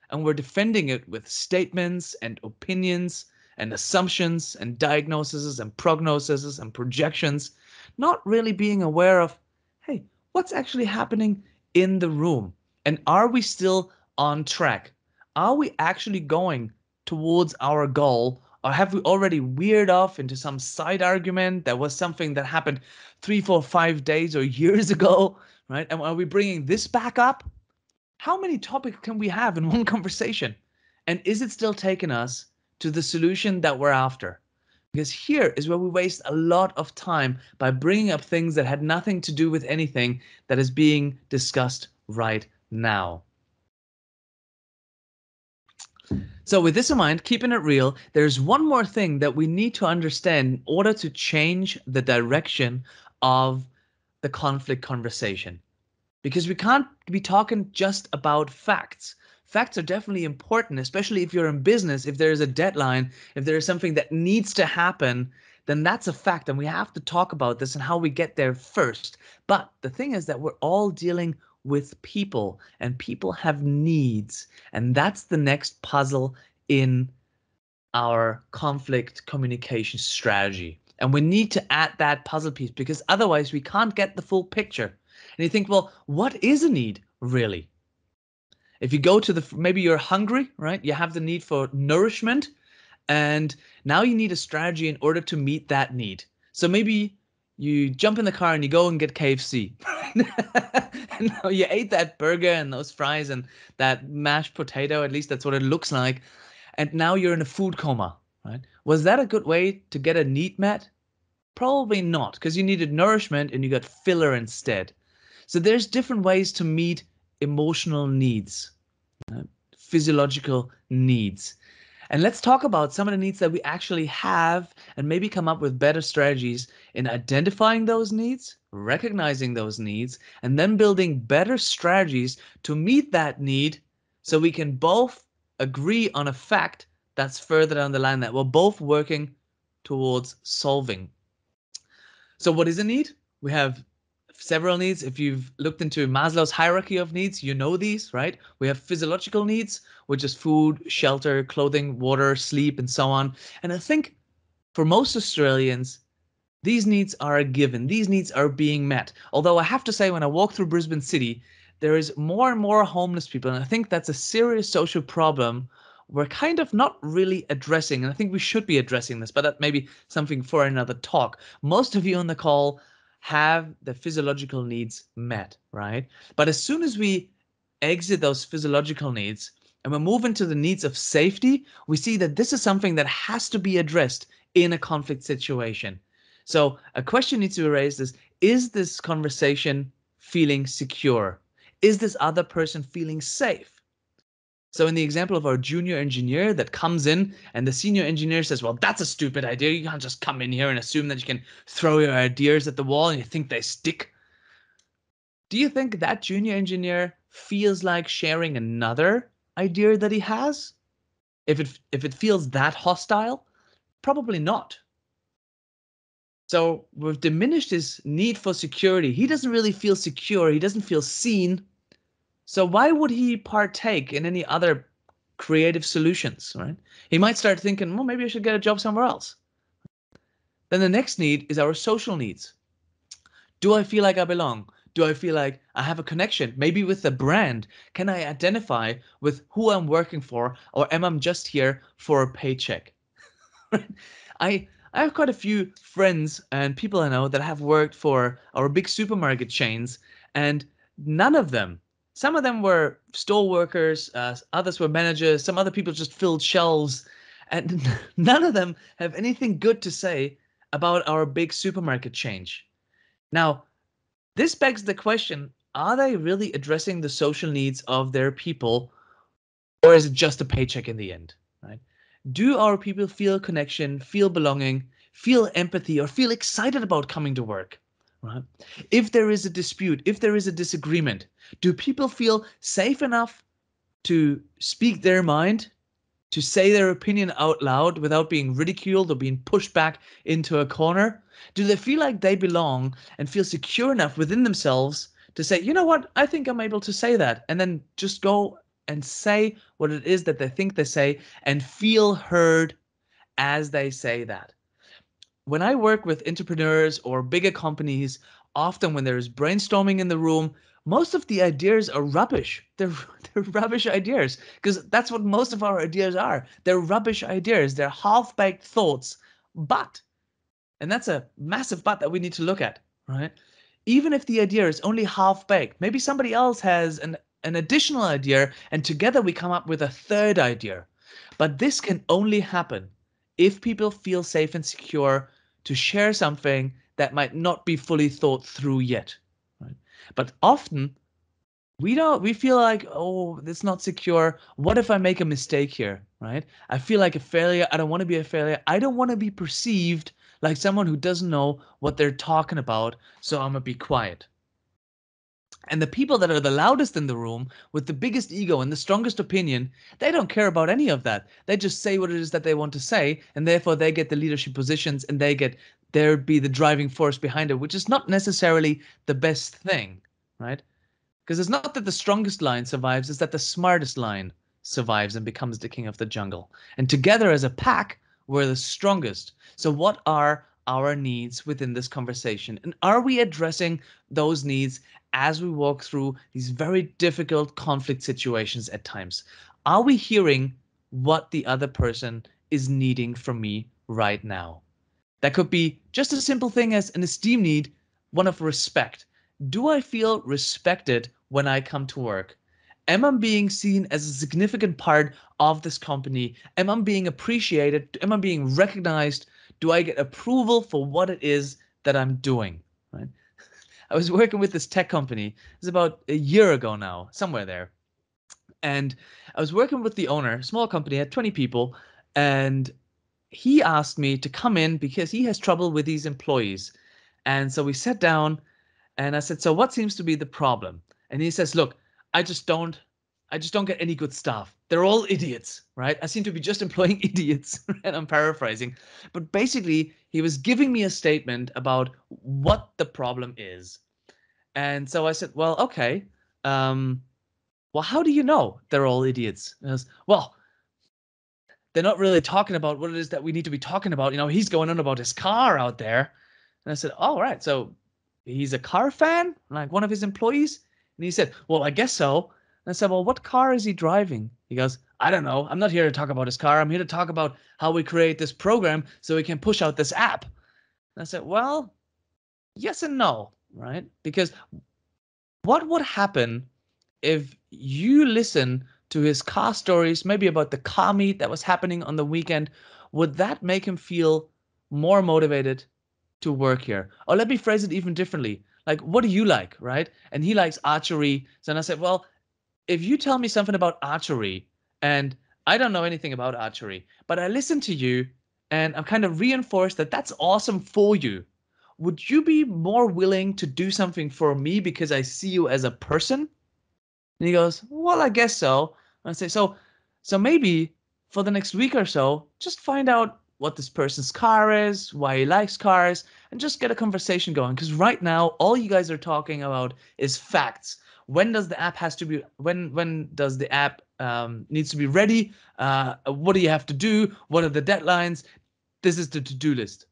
and we're defending it with statements and opinions and assumptions and diagnoses and prognoses and projections, not really being aware of, hey, what's actually happening in the room? And are we still on track? Are we actually going towards our goal or have we already weirded off into some side argument that was something that happened three, four, five days or years ago, right? And are we bringing this back up? How many topics can we have in one conversation? And is it still taking us to the solution that we're after? Because here is where we waste a lot of time by bringing up things that had nothing to do with anything that is being discussed right now. So, with this in mind, keeping it real, there's one more thing that we need to understand in order to change the direction of the conflict conversation. Because we can't be talking just about facts. Facts are definitely important, especially if you're in business, if there is a deadline, if there is something that needs to happen, then that's a fact. And we have to talk about this and how we get there first. But the thing is that we're all dealing with people, and people have needs. And that's the next puzzle in our conflict communication strategy. And we need to add that puzzle piece because otherwise we can't get the full picture. And you think, well, what is a need really? If you go to the, maybe you're hungry, right? You have the need for nourishment. And now you need a strategy in order to meet that need. So maybe you jump in the car and you go and get KFC. and you ate that burger and those fries and that mashed potato, at least that's what it looks like. And now you're in a food coma, right? Was that a good way to get a need met? Probably not, because you needed nourishment and you got filler instead. So there's different ways to meet emotional needs, right? physiological needs. And let's talk about some of the needs that we actually have and maybe come up with better strategies in identifying those needs, recognizing those needs, and then building better strategies to meet that need so we can both agree on a fact that's further down the line that we're both working towards solving. So, what is a need? We have several needs. If you've looked into Maslow's hierarchy of needs, you know these, right? We have physiological needs, which is food, shelter, clothing, water, sleep, and so on. And I think for most Australians, these needs are a given. These needs are being met. Although I have to say, when I walk through Brisbane City, there is more and more homeless people. And I think that's a serious social problem we're kind of not really addressing. And I think we should be addressing this, but that may be something for another talk. Most of you on the call have the physiological needs met, right? But as soon as we exit those physiological needs and we move into the needs of safety, we see that this is something that has to be addressed in a conflict situation. So a question needs to be raised is, is this conversation feeling secure? Is this other person feeling safe? So in the example of our junior engineer that comes in and the senior engineer says, well, that's a stupid idea. You can't just come in here and assume that you can throw your ideas at the wall and you think they stick. Do you think that junior engineer feels like sharing another idea that he has? If it if it feels that hostile, probably not. So we've diminished his need for security. He doesn't really feel secure. He doesn't feel seen so why would he partake in any other creative solutions, right? He might start thinking, well, maybe I should get a job somewhere else. Then the next need is our social needs. Do I feel like I belong? Do I feel like I have a connection, maybe with the brand? Can I identify with who I'm working for, or am I just here for a paycheck? I I have quite a few friends and people I know that have worked for our big supermarket chains, and none of them some of them were store workers, uh, others were managers, some other people just filled shelves, and none of them have anything good to say about our big supermarket change. Now, this begs the question are they really addressing the social needs of their people, or is it just a paycheck in the end? Right? Do our people feel connection, feel belonging, feel empathy, or feel excited about coming to work? right? If there is a dispute, if there is a disagreement, do people feel safe enough to speak their mind, to say their opinion out loud without being ridiculed or being pushed back into a corner? Do they feel like they belong and feel secure enough within themselves to say, you know what, I think I'm able to say that, and then just go and say what it is that they think they say and feel heard as they say that? when I work with entrepreneurs or bigger companies, often when there is brainstorming in the room, most of the ideas are rubbish. They're, they're rubbish ideas because that's what most of our ideas are. They're rubbish ideas, they're half baked thoughts. But, and that's a massive but that we need to look at, right? Even if the idea is only half baked, maybe somebody else has an, an additional idea and together we come up with a third idea. But this can only happen if people feel safe and secure to share something that might not be fully thought through yet. Right? But often we don't we feel like oh it's not secure what if i make a mistake here right i feel like a failure i don't want to be a failure i don't want to be perceived like someone who doesn't know what they're talking about so i'm gonna be quiet and the people that are the loudest in the room with the biggest ego and the strongest opinion, they don't care about any of that. They just say what it is that they want to say, and therefore they get the leadership positions and they get there be the driving force behind it, which is not necessarily the best thing, right? Because it's not that the strongest lion survives, it's that the smartest lion survives and becomes the king of the jungle. And together as a pack, we're the strongest. So, what are our needs within this conversation? And are we addressing those needs as we walk through these very difficult conflict situations at times? Are we hearing what the other person is needing from me right now? That could be just a simple thing as an esteem need, one of respect. Do I feel respected when I come to work? Am I being seen as a significant part of this company? Am I being appreciated? Am I being recognized do I get approval for what it is that I'm doing? Right. I was working with this tech company. It's about a year ago now, somewhere there. And I was working with the owner, small company, had 20 people, and he asked me to come in because he has trouble with these employees. And so we sat down and I said, So what seems to be the problem? And he says, Look, I just don't I just don't get any good staff. They're all idiots, right? I seem to be just employing idiots, and I'm paraphrasing. But basically, he was giving me a statement about what the problem is. And so I said, well, okay. Um, well, how do you know they're all idiots? Was, well, they're not really talking about what it is that we need to be talking about. You know, he's going on about his car out there. And I said, all right, so he's a car fan, like one of his employees. And he said, well, I guess so. I said, Well, what car is he driving? He goes, I don't know. I'm not here to talk about his car. I'm here to talk about how we create this program so we can push out this app. And I said, Well, yes and no, right? Because what would happen if you listen to his car stories, maybe about the car meet that was happening on the weekend? Would that make him feel more motivated to work here? Or let me phrase it even differently. Like, what do you like, right? And he likes archery. So I said, well, if you tell me something about archery and I don't know anything about archery, but I listen to you and I'm kind of reinforced that that's awesome for you. Would you be more willing to do something for me because I see you as a person? And he goes, Well, I guess so. And I say, So, so maybe for the next week or so, just find out what this person's car is, why he likes cars, and just get a conversation going. Because right now, all you guys are talking about is facts when does the app has to be when when does the app um, needs to be ready uh, what do you have to do what are the deadlines this is the to-do list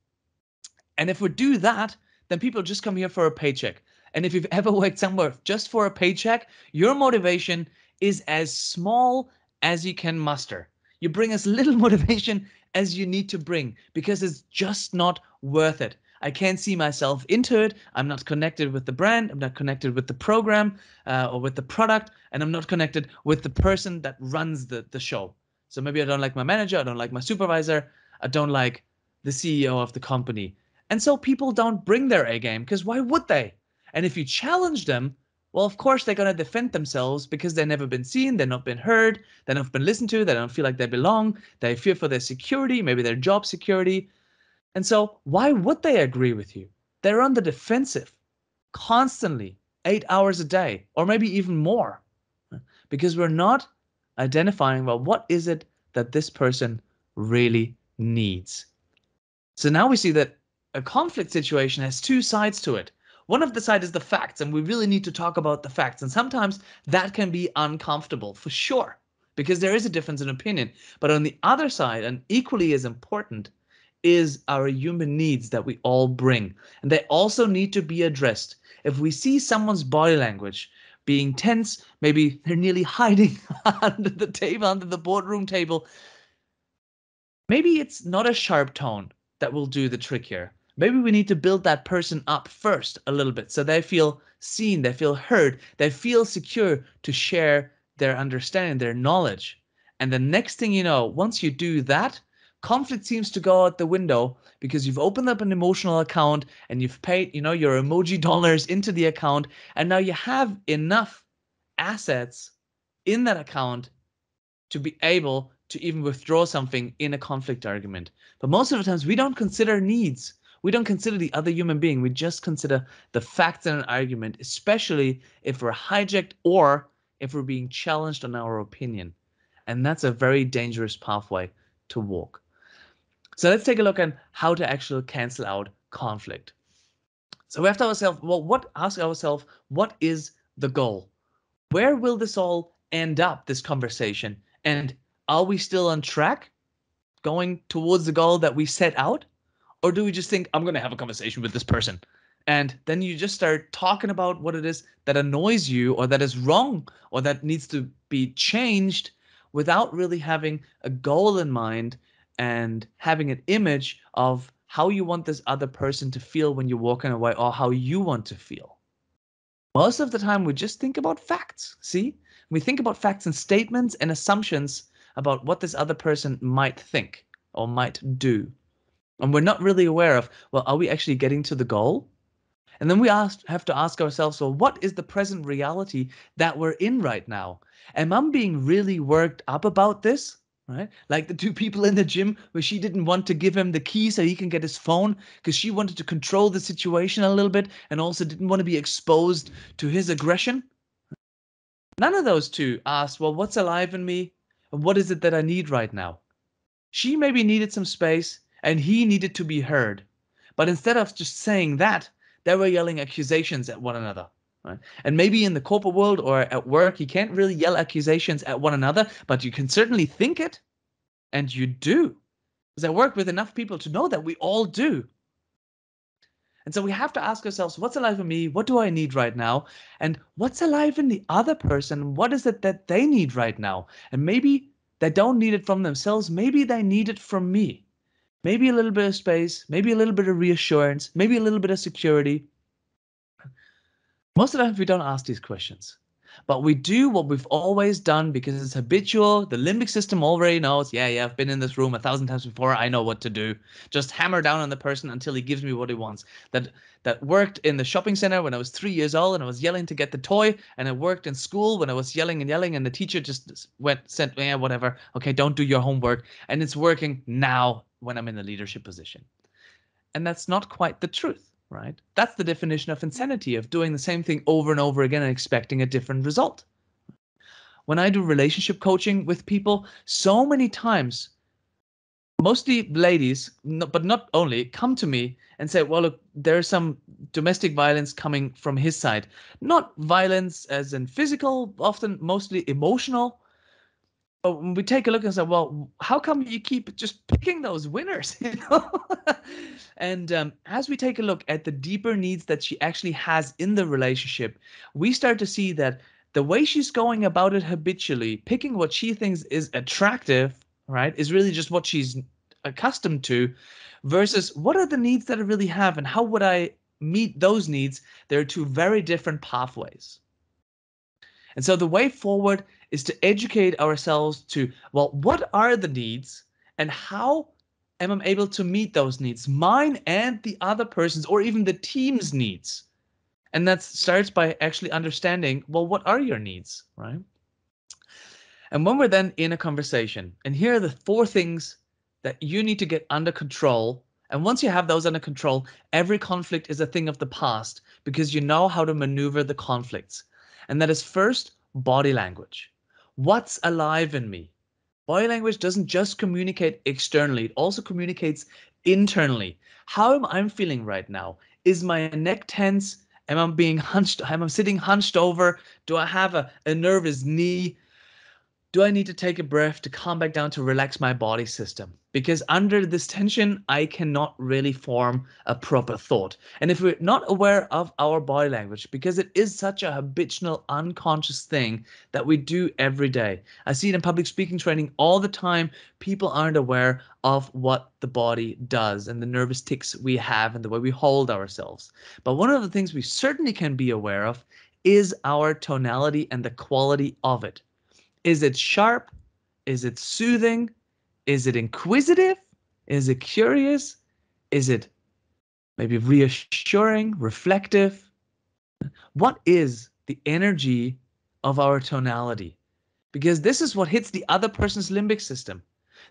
and if we do that then people just come here for a paycheck and if you've ever worked somewhere just for a paycheck your motivation is as small as you can muster you bring as little motivation as you need to bring because it's just not worth it I can't see myself into it. I'm not connected with the brand. I'm not connected with the program uh, or with the product, and I'm not connected with the person that runs the the show. So maybe I don't like my manager. I don't like my supervisor. I don't like the CEO of the company. And so people don't bring their A game because why would they? And if you challenge them, well, of course they're gonna defend themselves because they've never been seen, they've not been heard, they've not been listened to, they don't feel like they belong, they fear for their security, maybe their job security, and so, why would they agree with you? They're on the defensive constantly, eight hours a day, or maybe even more, because we're not identifying, well, what is it that this person really needs? So now we see that a conflict situation has two sides to it. One of the side is the facts, and we really need to talk about the facts. And sometimes that can be uncomfortable for sure, because there is a difference in opinion. But on the other side, and equally as important, is our human needs that we all bring. And they also need to be addressed. If we see someone's body language being tense, maybe they're nearly hiding under the table, under the boardroom table, maybe it's not a sharp tone that will do the trick here. Maybe we need to build that person up first a little bit so they feel seen, they feel heard, they feel secure to share their understanding, their knowledge. And the next thing you know, once you do that, conflict seems to go out the window because you've opened up an emotional account and you've paid you know your emoji dollars into the account and now you have enough assets in that account to be able to even withdraw something in a conflict argument but most of the times we don't consider needs we don't consider the other human being we just consider the facts in an argument especially if we're hijacked or if we're being challenged on our opinion and that's a very dangerous pathway to walk so let's take a look at how to actually cancel out conflict. So we have to ourselves, well, what ask ourselves, what is the goal? Where will this all end up, this conversation? And are we still on track going towards the goal that we set out? Or do we just think, I'm going to have a conversation with this person? And then you just start talking about what it is that annoys you or that is wrong or that needs to be changed without really having a goal in mind and having an image of how you want this other person to feel when you're walking away or how you want to feel. Most of the time, we just think about facts. See, we think about facts and statements and assumptions about what this other person might think or might do. And we're not really aware of, well, are we actually getting to the goal? And then we ask, have to ask ourselves, well, what is the present reality that we're in right now? Am I being really worked up about this? right? Like the two people in the gym where she didn't want to give him the key so he can get his phone because she wanted to control the situation a little bit and also didn't want to be exposed to his aggression. None of those two asked, well, what's alive in me? And what is it that I need right now? She maybe needed some space and he needed to be heard. But instead of just saying that, they were yelling accusations at one another. Right? And maybe in the corporate world or at work, you can't really yell accusations at one another, but you can certainly think it, and you do. Because I work with enough people to know that we all do. And so we have to ask ourselves what's alive in me? What do I need right now? And what's alive in the other person? What is it that they need right now? And maybe they don't need it from themselves. Maybe they need it from me. Maybe a little bit of space, maybe a little bit of reassurance, maybe a little bit of security, most of the time, we don't ask these questions, but we do what we've always done because it's habitual. The limbic system already knows, yeah, yeah, I've been in this room a thousand times before. I know what to do. Just hammer down on the person until he gives me what he wants. That that worked in the shopping center when I was three years old and I was yelling to get the toy, and it worked in school when I was yelling and yelling, and the teacher just went said, yeah, whatever. Okay, don't do your homework. And it's working now when I'm in a leadership position. And that's not quite the truth right? That's the definition of insanity of doing the same thing over and over again and expecting a different result. When I do relationship coaching with people, so many times, mostly ladies, but not only, come to me and say, "Well, look, there's some domestic violence coming from his side. Not violence as in physical, often mostly emotional, but when we take a look and say, well, how come you keep just picking those winners? You know? and um, as we take a look at the deeper needs that she actually has in the relationship, we start to see that the way she's going about it habitually, picking what she thinks is attractive, right, is really just what she's accustomed to, versus what are the needs that I really have and how would I meet those needs? There are two very different pathways. And so the way forward is to educate ourselves to, well, what are the needs and how am I able to meet those needs, mine and the other person's, or even the team's needs? And that starts by actually understanding, well, what are your needs, right? And when we're then in a conversation, and here are the four things that you need to get under control. And once you have those under control, every conflict is a thing of the past because you know how to maneuver the conflicts. And that is first, body language what's alive in me. Body language doesn't just communicate externally, it also communicates internally. How am I feeling right now? Is my neck tense? Am I being hunched? Am I sitting hunched over? Do I have a, a nervous knee? do I need to take a breath to calm back down to relax my body system? Because under this tension, I cannot really form a proper thought. And if we're not aware of our body language, because it is such a habitual, unconscious thing that we do every day, I see it in public speaking training all the time. People aren't aware of what the body does and the nervous tics we have and the way we hold ourselves. But one of the things we certainly can be aware of is our tonality and the quality of it. Is it sharp? Is it soothing? Is it inquisitive? Is it curious? Is it maybe reassuring, reflective? What is the energy of our tonality? Because this is what hits the other person's limbic system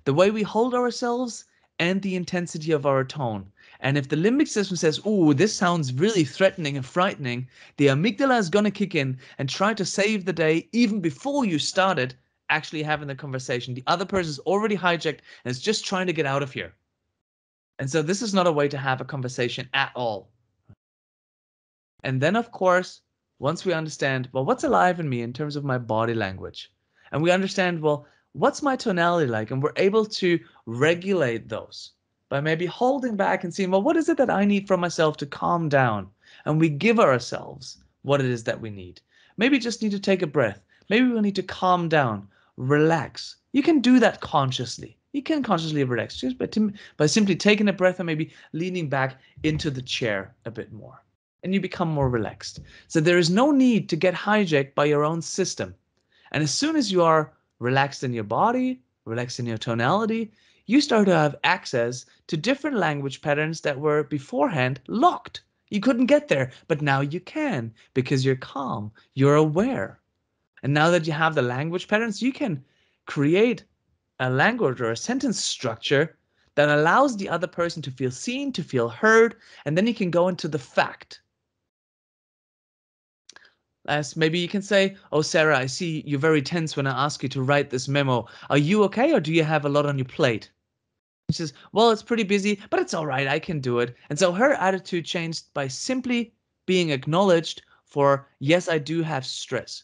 the way we hold ourselves and the intensity of our tone. And if the limbic system says, oh, this sounds really threatening and frightening, the amygdala is going to kick in and try to save the day even before you started actually having the conversation. The other person is already hijacked and is just trying to get out of here. And so this is not a way to have a conversation at all. And then, of course, once we understand, well, what's alive in me in terms of my body language? And we understand, well, what's my tonality like? And we're able to regulate those by maybe holding back and seeing, well, what is it that I need from myself to calm down? And we give ourselves what it is that we need. Maybe just need to take a breath. Maybe we'll need to calm down, relax. You can do that consciously. You can consciously relax just by, by simply taking a breath and maybe leaning back into the chair a bit more. And you become more relaxed. So there is no need to get hijacked by your own system. And as soon as you are relaxed in your body, relaxed in your tonality, you start to have access to different language patterns that were beforehand locked. You couldn't get there, but now you can because you're calm, you're aware. And now that you have the language patterns, you can create a language or a sentence structure that allows the other person to feel seen, to feel heard, and then you can go into the fact. As maybe you can say, Oh, Sarah, I see you're very tense when I ask you to write this memo. Are you okay or do you have a lot on your plate? She says, Well, it's pretty busy, but it's all right. I can do it. And so her attitude changed by simply being acknowledged for, Yes, I do have stress.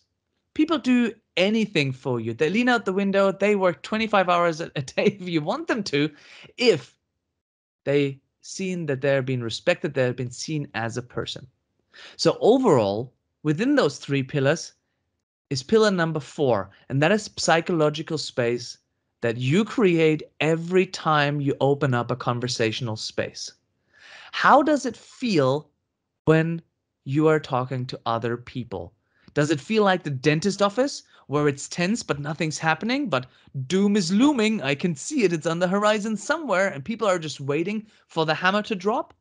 People do anything for you. They lean out the window. They work 25 hours a day if you want them to, if they seen that they're being respected, they're being seen as a person. So overall, within those three pillars is pillar number four, and that is psychological space that you create every time you open up a conversational space. How does it feel when you are talking to other people? Does it feel like the dentist office where it's tense but nothing's happening, but doom is looming? I can see it, it's on the horizon somewhere, and people are just waiting for the hammer to drop?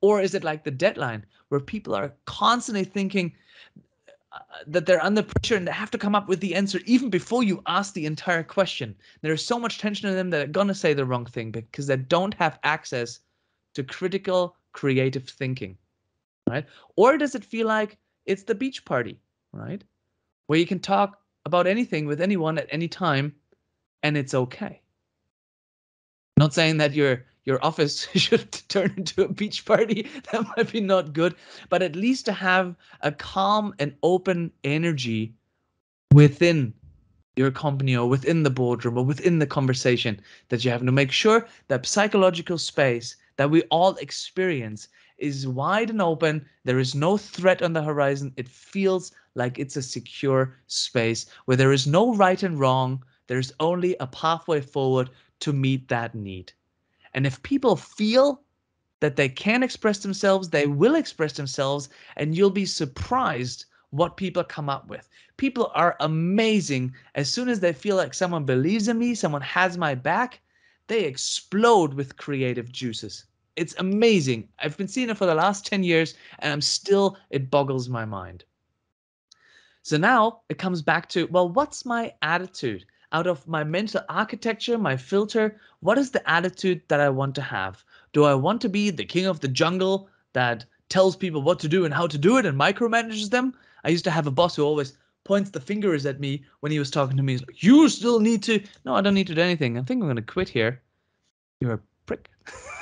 Or is it like the deadline where people are constantly thinking, uh, that they're under pressure and they have to come up with the answer even before you ask the entire question. There is so much tension in them that they're gonna say the wrong thing because they don't have access to critical creative thinking, right? Or does it feel like it's the beach party, right? Where you can talk about anything with anyone at any time and it's okay not saying that your your office should turn into a beach party that might be not good but at least to have a calm and open energy within your company or within the boardroom or within the conversation that you have to make sure that psychological space that we all experience is wide and open there is no threat on the horizon it feels like it's a secure space where there is no right and wrong there's only a pathway forward to meet that need. And if people feel that they can express themselves, they will express themselves, and you'll be surprised what people come up with. People are amazing. As soon as they feel like someone believes in me, someone has my back, they explode with creative juices. It's amazing. I've been seeing it for the last 10 years, and I'm still, it boggles my mind. So now it comes back to, well, what's my attitude? out of my mental architecture, my filter, what is the attitude that I want to have? Do I want to be the king of the jungle that tells people what to do and how to do it and micromanages them? I used to have a boss who always points the fingers at me when he was talking to me. He's like, you still need to. No, I don't need to do anything. I think I'm going to quit here. You're a prick.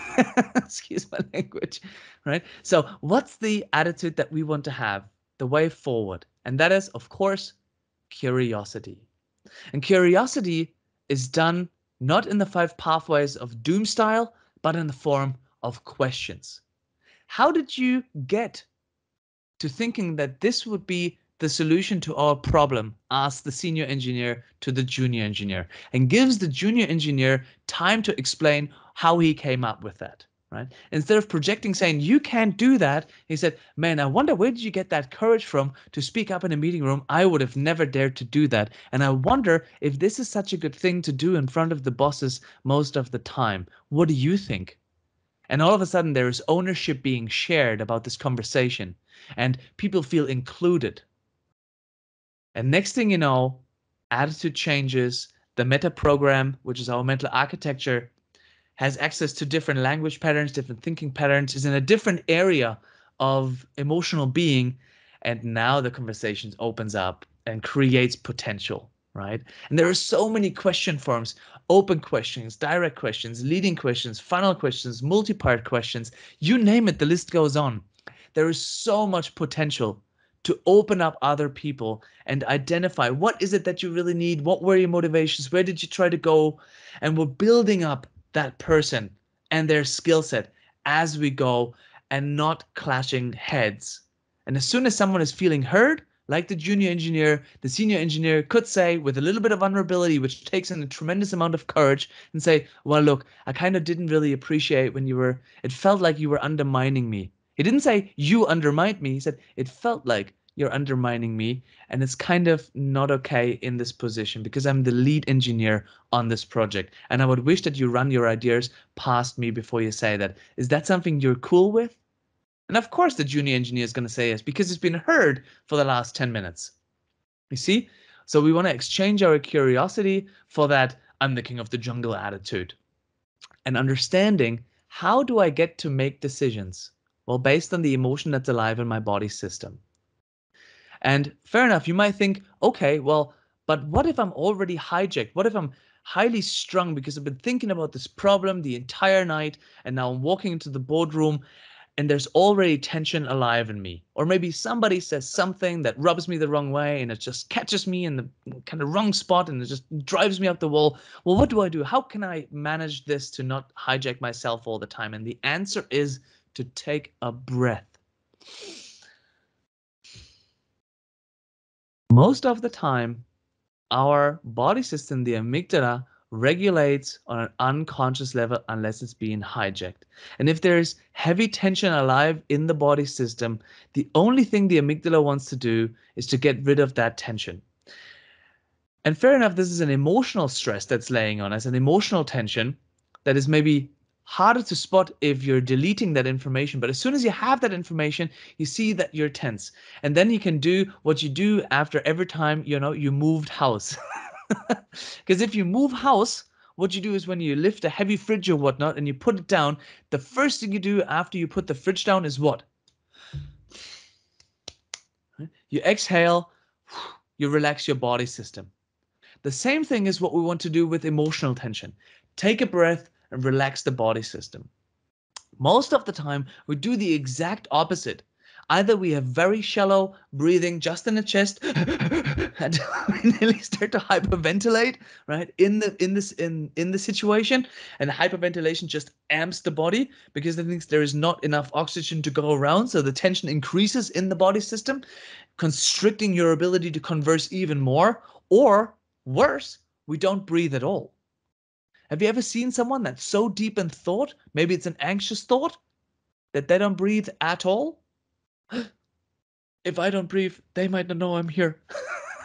Excuse my language. Right? So, what's the attitude that we want to have? The way forward. And that is, of course, curiosity. And curiosity is done not in the five pathways of doom style, but in the form of questions. How did you get to thinking that this would be the solution to our problem? asks the senior engineer to the junior engineer and gives the junior engineer time to explain how he came up with that right? Instead of projecting, saying, you can't do that, he said, man, I wonder where did you get that courage from to speak up in a meeting room? I would have never dared to do that. And I wonder if this is such a good thing to do in front of the bosses most of the time. What do you think? And all of a sudden, there is ownership being shared about this conversation, and people feel included. And next thing you know, attitude changes, the meta program, which is our mental architecture, has access to different language patterns, different thinking patterns, is in a different area of emotional being. And now the conversation opens up and creates potential, right? And there are so many question forms open questions, direct questions, leading questions, funnel questions, multi part questions you name it, the list goes on. There is so much potential to open up other people and identify what is it that you really need what were your motivations where did you try to go and we're building up that person and their skill set as we go and not clashing heads. And as soon as someone is feeling heard, like the junior engineer, the senior engineer could say with a little bit of vulnerability, which takes in a tremendous amount of courage, and say, Well, look, I kind of didn't really appreciate when you were, it felt like you were undermining me. He didn't say, You undermined me. He said, It felt like you're undermining me and it's kind of not okay in this position because i'm the lead engineer on this project and i would wish that you run your ideas past me before you say that is that something you're cool with and of course the junior engineer is going to say yes because it's been heard for the last 10 minutes you see so we want to exchange our curiosity for that i'm the king of the jungle attitude and understanding how do i get to make decisions well based on the emotion that's alive in my body system and fair enough, you might think, okay, well, but what if I'm already hijacked? What if I'm highly strung because I've been thinking about this problem the entire night and now I'm walking into the boardroom and there's already tension alive in me. Or maybe somebody says something that rubs me the wrong way and it just catches me in the kind of wrong spot and it just drives me up the wall. Well, what do I do? How can I manage this to not hijack myself all the time? And the answer is to take a breath. Most of the time, our body system, the amygdala, regulates on an unconscious level unless it's being hijacked. And if there's heavy tension alive in the body system, the only thing the amygdala wants to do is to get rid of that tension. And fair enough, this is an emotional stress that's laying on us, an emotional tension that is maybe harder to spot if you're deleting that information. But as soon as you have that information, you see that you're tense. And then you can do what you do after every time, you know, you moved house. Because if you move house, what you do is when you lift a heavy fridge or whatnot and you put it down, the first thing you do after you put the fridge down is what? You exhale, you relax your body system. The same thing is what we want to do with emotional tension. Take a breath, and relax the body system. Most of the time, we do the exact opposite. Either we have very shallow breathing just in the chest and we nearly start to hyperventilate, right? In the in this in in the situation, and hyperventilation just amps the body because it thinks there is not enough oxygen to go around. So the tension increases in the body system, constricting your ability to converse even more, or worse, we don't breathe at all. Have you ever seen someone that's so deep in thought? Maybe it's an anxious thought that they don't breathe at all. if I don't breathe, they might not know I'm here.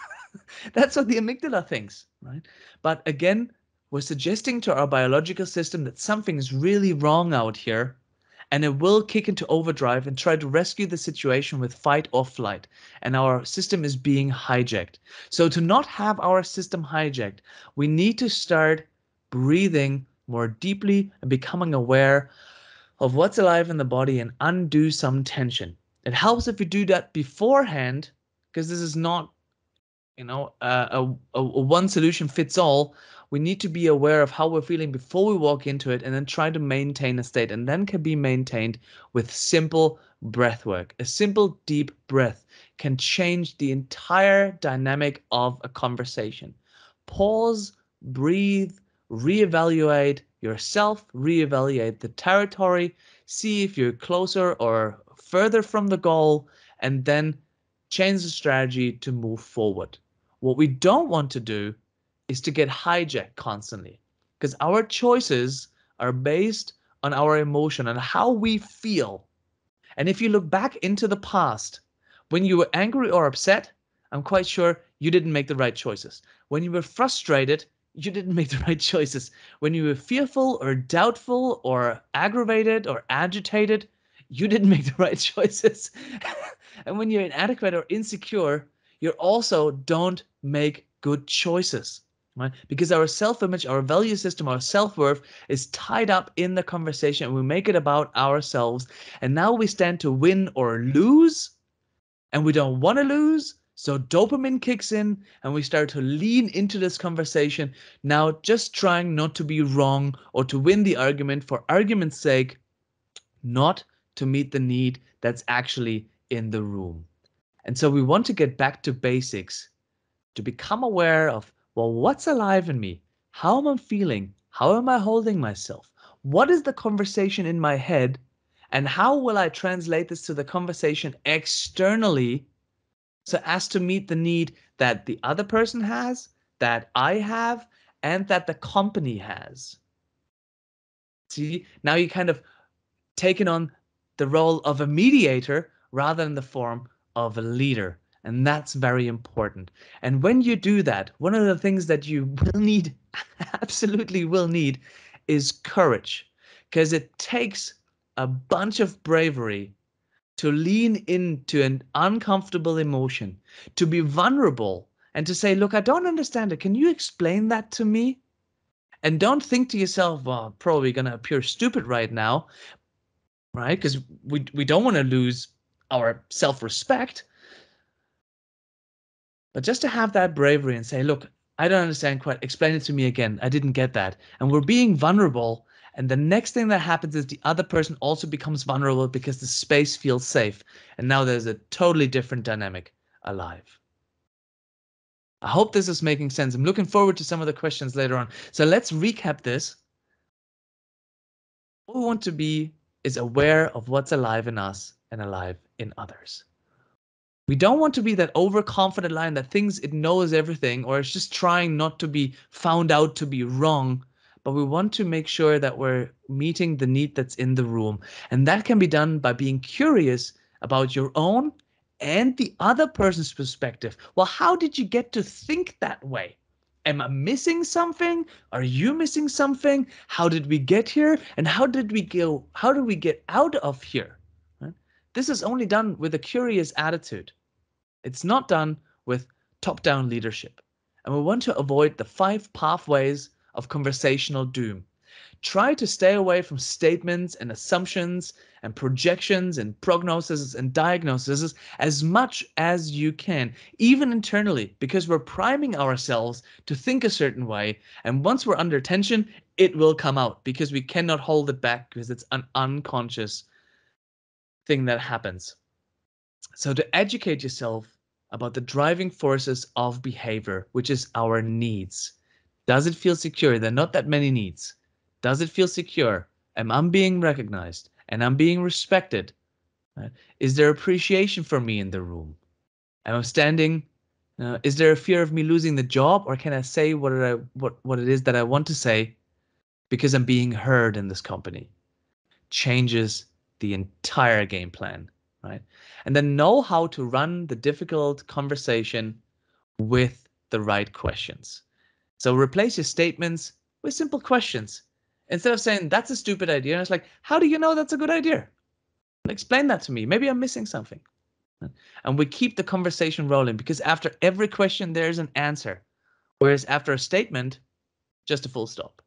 that's what the amygdala thinks, right? But again, we're suggesting to our biological system that something is really wrong out here and it will kick into overdrive and try to rescue the situation with fight or flight. And our system is being hijacked. So, to not have our system hijacked, we need to start breathing more deeply and becoming aware of what's alive in the body and undo some tension. It helps if you do that beforehand because this is not, you know, a, a, a one solution fits all. We need to be aware of how we're feeling before we walk into it and then try to maintain a state and then can be maintained with simple breath work. A simple deep breath can change the entire dynamic of a conversation. Pause, breathe, reevaluate yourself, reevaluate the territory, see if you're closer or further from the goal, and then change the strategy to move forward. What we don't want to do is to get hijacked constantly because our choices are based on our emotion and how we feel. And if you look back into the past, when you were angry or upset, I'm quite sure you didn't make the right choices. When you were frustrated, you didn't make the right choices. When you were fearful or doubtful or aggravated or agitated, you didn't make the right choices. and when you're inadequate or insecure, you also don't make good choices. Right? Because our self image, our value system, our self worth is tied up in the conversation we make it about ourselves. And now we stand to win or lose, and we don't want to lose, so dopamine kicks in and we start to lean into this conversation. Now, just trying not to be wrong or to win the argument for argument's sake, not to meet the need that's actually in the room. And so we want to get back to basics to become aware of, well, what's alive in me? How am I feeling? How am I holding myself? What is the conversation in my head? And how will I translate this to the conversation externally so as to meet the need that the other person has, that I have, and that the company has. See, now you kind of taken on the role of a mediator rather than the form of a leader. And that's very important. And when you do that, one of the things that you will need, absolutely will need, is courage. Because it takes a bunch of bravery to lean into an uncomfortable emotion, to be vulnerable and to say, look, I don't understand it. Can you explain that to me? And don't think to yourself, well, I'm probably going to appear stupid right now, right? Because we, we don't want to lose our self respect. But just to have that bravery and say, look, I don't understand quite, explain it to me again. I didn't get that. And we're being vulnerable and the next thing that happens is the other person also becomes vulnerable because the space feels safe. And now there's a totally different dynamic alive. I hope this is making sense. I'm looking forward to some of the questions later on. So let's recap this. What we want to be is aware of what's alive in us and alive in others. We don't want to be that overconfident lion that thinks it knows everything or it's just trying not to be found out to be wrong but we want to make sure that we're meeting the need that's in the room. And that can be done by being curious about your own and the other person's perspective. Well, how did you get to think that way? Am I missing something? Are you missing something? How did we get here? And how did we go? How do we get out of here? This is only done with a curious attitude. It's not done with top down leadership. And we want to avoid the five pathways of conversational doom. Try to stay away from statements and assumptions and projections and prognoses and diagnoses as much as you can, even internally, because we're priming ourselves to think a certain way. And once we're under tension, it will come out because we cannot hold it back because it's an unconscious thing that happens. So, to educate yourself about the driving forces of behavior, which is our needs. Does it feel secure? There are not that many needs. Does it feel secure? Am I being recognized and I'm being respected? Is there appreciation for me in the room? Am I standing? Uh, is there a fear of me losing the job, or can I say what I what what it is that I want to say, because I'm being heard in this company? Changes the entire game plan, right? And then know how to run the difficult conversation with the right questions. So replace your statements with simple questions. Instead of saying, that's a stupid idea, and it's like, how do you know that's a good idea? Explain that to me. Maybe I'm missing something. And we keep the conversation rolling because after every question, there's an answer. Whereas after a statement, just a full stop.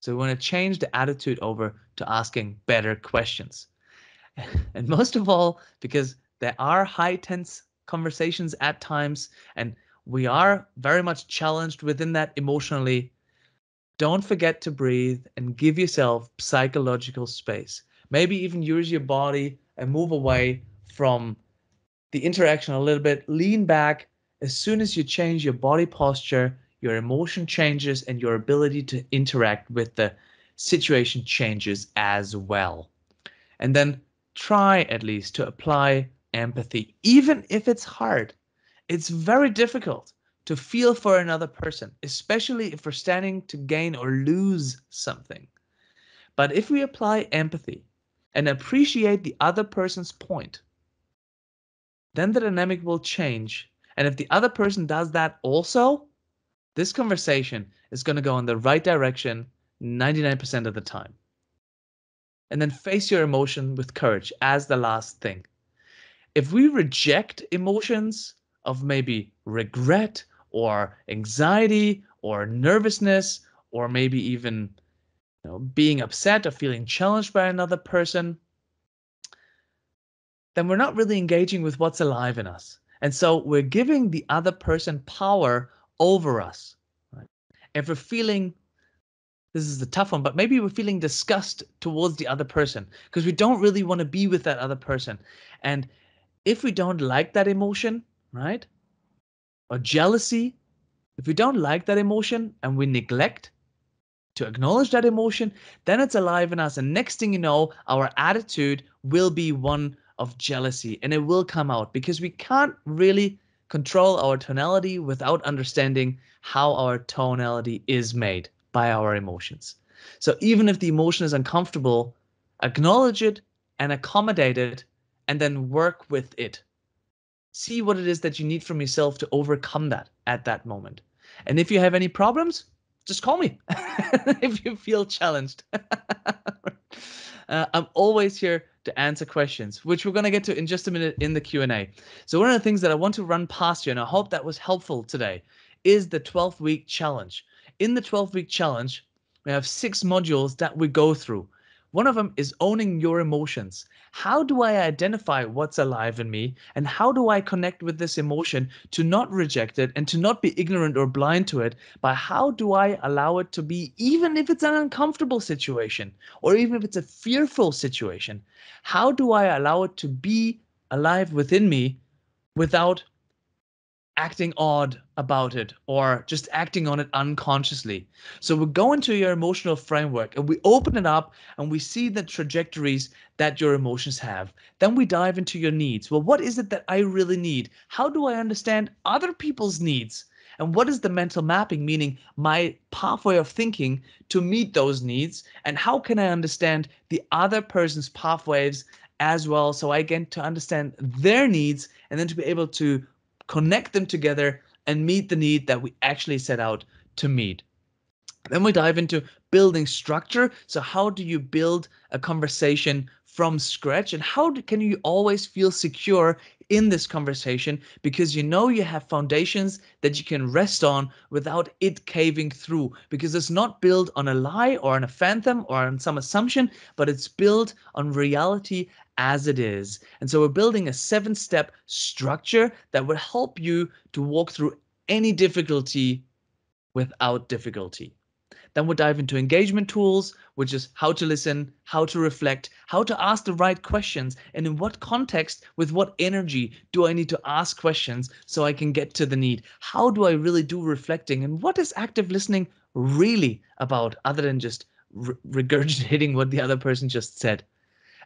So we want to change the attitude over to asking better questions. And most of all, because there are high tense conversations at times, and we are very much challenged within that emotionally. Don't forget to breathe and give yourself psychological space. Maybe even use your body and move away from the interaction a little bit. Lean back. As soon as you change your body posture, your emotion changes and your ability to interact with the situation changes as well. And then try at least to apply empathy, even if it's hard. It's very difficult to feel for another person, especially if we're standing to gain or lose something. But if we apply empathy and appreciate the other person's point, then the dynamic will change. And if the other person does that also, this conversation is going to go in the right direction 99% of the time. And then face your emotion with courage as the last thing. If we reject emotions of maybe regret or anxiety or nervousness or maybe even you know, being upset or feeling challenged by another person, then we're not really engaging with what's alive in us. And so we're giving the other person power over us. Right? If we're feeling, this is a tough one, but maybe we're feeling disgust towards the other person because we don't really want to be with that other person. And if we don't like that emotion, right? Or jealousy. If we don't like that emotion and we neglect to acknowledge that emotion, then it's alive in us. And next thing you know, our attitude will be one of jealousy and it will come out because we can't really control our tonality without understanding how our tonality is made by our emotions. So even if the emotion is uncomfortable, acknowledge it and accommodate it and then work with it see what it is that you need from yourself to overcome that at that moment. And if you have any problems, just call me if you feel challenged. uh, I'm always here to answer questions, which we're going to get to in just a minute in the Q&A. So one of the things that I want to run past you, and I hope that was helpful today, is the 12-week challenge. In the 12-week challenge, we have six modules that we go through. One of them is owning your emotions. How do I identify what's alive in me? And how do I connect with this emotion to not reject it and to not be ignorant or blind to it? But how do I allow it to be, even if it's an uncomfortable situation or even if it's a fearful situation? How do I allow it to be alive within me without acting odd about it or just acting on it unconsciously. So we go into your emotional framework and we open it up and we see the trajectories that your emotions have. Then we dive into your needs. Well, what is it that I really need? How do I understand other people's needs? And what is the mental mapping, meaning my pathway of thinking to meet those needs? And how can I understand the other person's pathways as well so I get to understand their needs and then to be able to connect them together, and meet the need that we actually set out to meet. Then we dive into building structure. So, how do you build a conversation from scratch? And how do, can you always feel secure in this conversation because you know you have foundations that you can rest on without it caving through? Because it's not built on a lie or on a phantom or on some assumption, but it's built on reality as it is. And so we're building a seven step structure that would help you to walk through any difficulty without difficulty. Then we'll dive into engagement tools, which is how to listen, how to reflect, how to ask the right questions, and in what context, with what energy do I need to ask questions so I can get to the need? How do I really do reflecting? And what is active listening really about other than just regurgitating what the other person just said?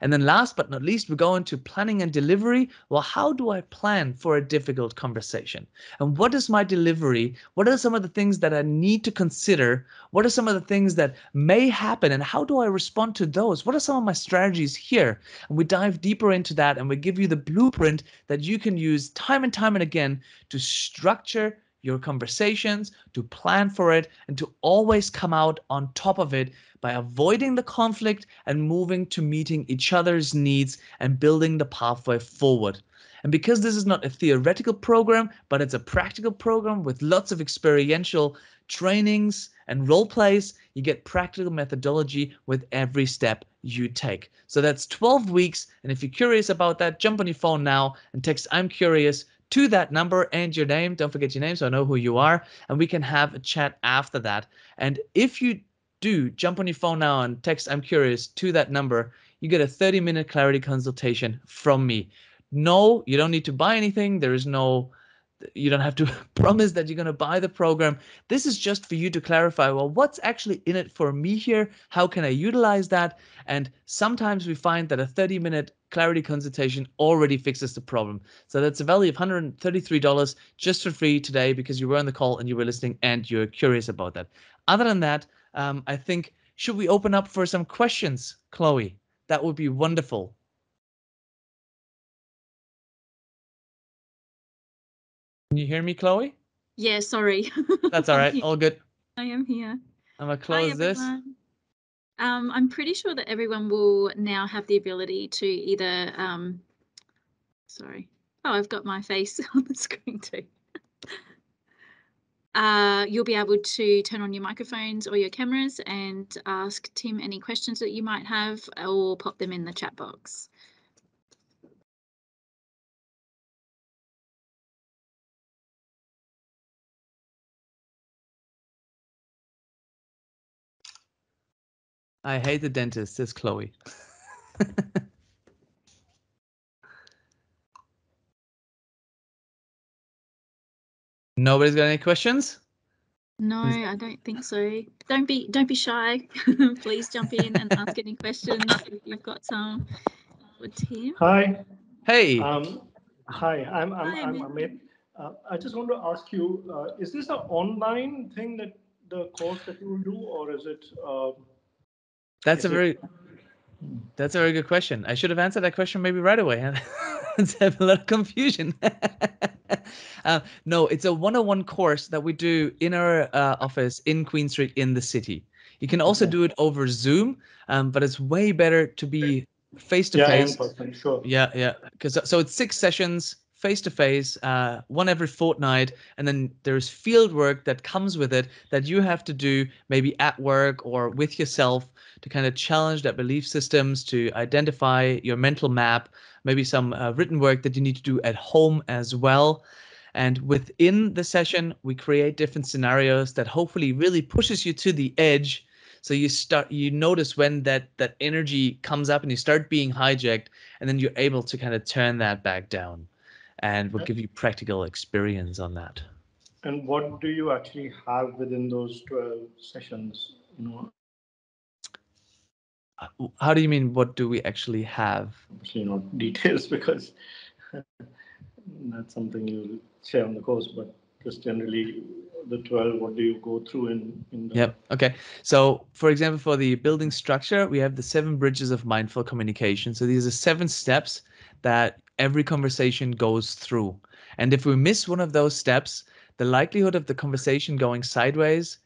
And then last but not least, we go into planning and delivery. Well, how do I plan for a difficult conversation? And what is my delivery? What are some of the things that I need to consider? What are some of the things that may happen? And how do I respond to those? What are some of my strategies here? And we dive deeper into that and we give you the blueprint that you can use time and time and again to structure your conversations, to plan for it, and to always come out on top of it by avoiding the conflict and moving to meeting each other's needs and building the pathway forward. And because this is not a theoretical program, but it's a practical program with lots of experiential trainings and role plays, you get practical methodology with every step you take. So that's 12 weeks. And if you're curious about that, jump on your phone now and text I'm curious to that number and your name. Don't forget your name so I know who you are. And we can have a chat after that. And if you do, jump on your phone now and text I'm curious to that number. You get a 30 minute clarity consultation from me. No, you don't need to buy anything. There is no, you don't have to promise that you're going to buy the program. This is just for you to clarify well, what's actually in it for me here? How can I utilize that? And sometimes we find that a 30 minute Clarity Consultation already fixes the problem. So that's a value of $133 just for free today because you were on the call and you were listening and you're curious about that. Other than that, um, I think, should we open up for some questions, Chloe? That would be wonderful. Can you hear me, Chloe? Yeah, sorry. That's all right. All good. I am here. I'm going to close Hi, this um, I'm pretty sure that everyone will now have the ability to either, um, sorry, oh, I've got my face on the screen too. Uh, you'll be able to turn on your microphones or your cameras and ask Tim any questions that you might have or pop them in the chat box. I hate the dentist, says Chloe. Nobody's got any questions? No, I don't think so. Don't be don't be shy. Please jump in and ask any questions if you've got some. Hi. Hey. Um, hi, I'm I'm, hi, I'm Amit. Uh, I just want to ask you: uh, Is this an online thing that the course that you will do, or is it? Uh, that's a very that's a very good question. I should have answered that question maybe right away. have a lot of confusion. uh, no, it's a one-on-one course that we do in our uh, office in Queen Street in the city. You can also okay. do it over Zoom, um, but it's way better to be face to face. Yeah, sure. Yeah, yeah. Because so it's six sessions face to face, one every fortnight, and then there's field work that comes with it that you have to do maybe at work or with yourself to kind of challenge that belief systems, to identify your mental map, maybe some uh, written work that you need to do at home as well. And within the session, we create different scenarios that hopefully really pushes you to the edge. So you start, you notice when that that energy comes up and you start being hijacked, and then you're able to kind of turn that back down and will uh, give you practical experience on that. And what do you actually have within those 12 sessions? You know, uh, how do you mean what do we actually have obviously not details because that's something you'll say on the course but just generally the 12 what do you go through in, in the... yep okay so for example for the building structure we have the seven bridges of mindful communication so these are seven steps that every conversation goes through. And if we miss one of those steps, the likelihood of the conversation going sideways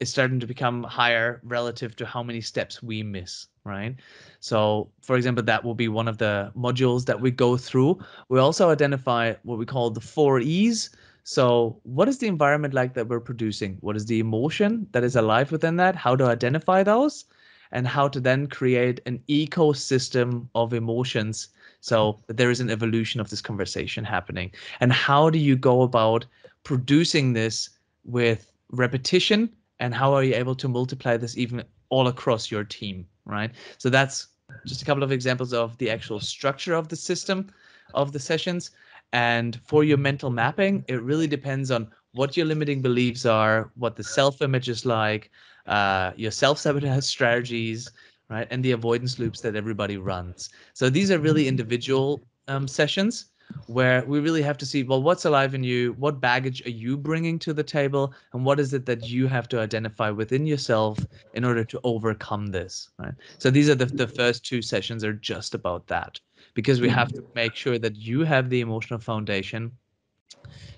is starting to become higher relative to how many steps we miss, right? So, for example, that will be one of the modules that we go through. We also identify what we call the four E's. So, what is the environment like that we're producing? What is the emotion that is alive within that? How to identify those? And how to then create an ecosystem of emotions so there is an evolution of this conversation happening. And how do you go about producing this with repetition? And how are you able to multiply this even all across your team, right? So that's just a couple of examples of the actual structure of the system of the sessions. And for your mental mapping, it really depends on what your limiting beliefs are, what the self image is like, uh, your self sabotage strategies, right? And the avoidance loops that everybody runs. So these are really mm-hmm. individual um, sessions where we really have to see well what's alive in you what baggage are you bringing to the table and what is it that you have to identify within yourself in order to overcome this right so these are the, the first two sessions are just about that because we have mm-hmm. to make sure that you have the emotional foundation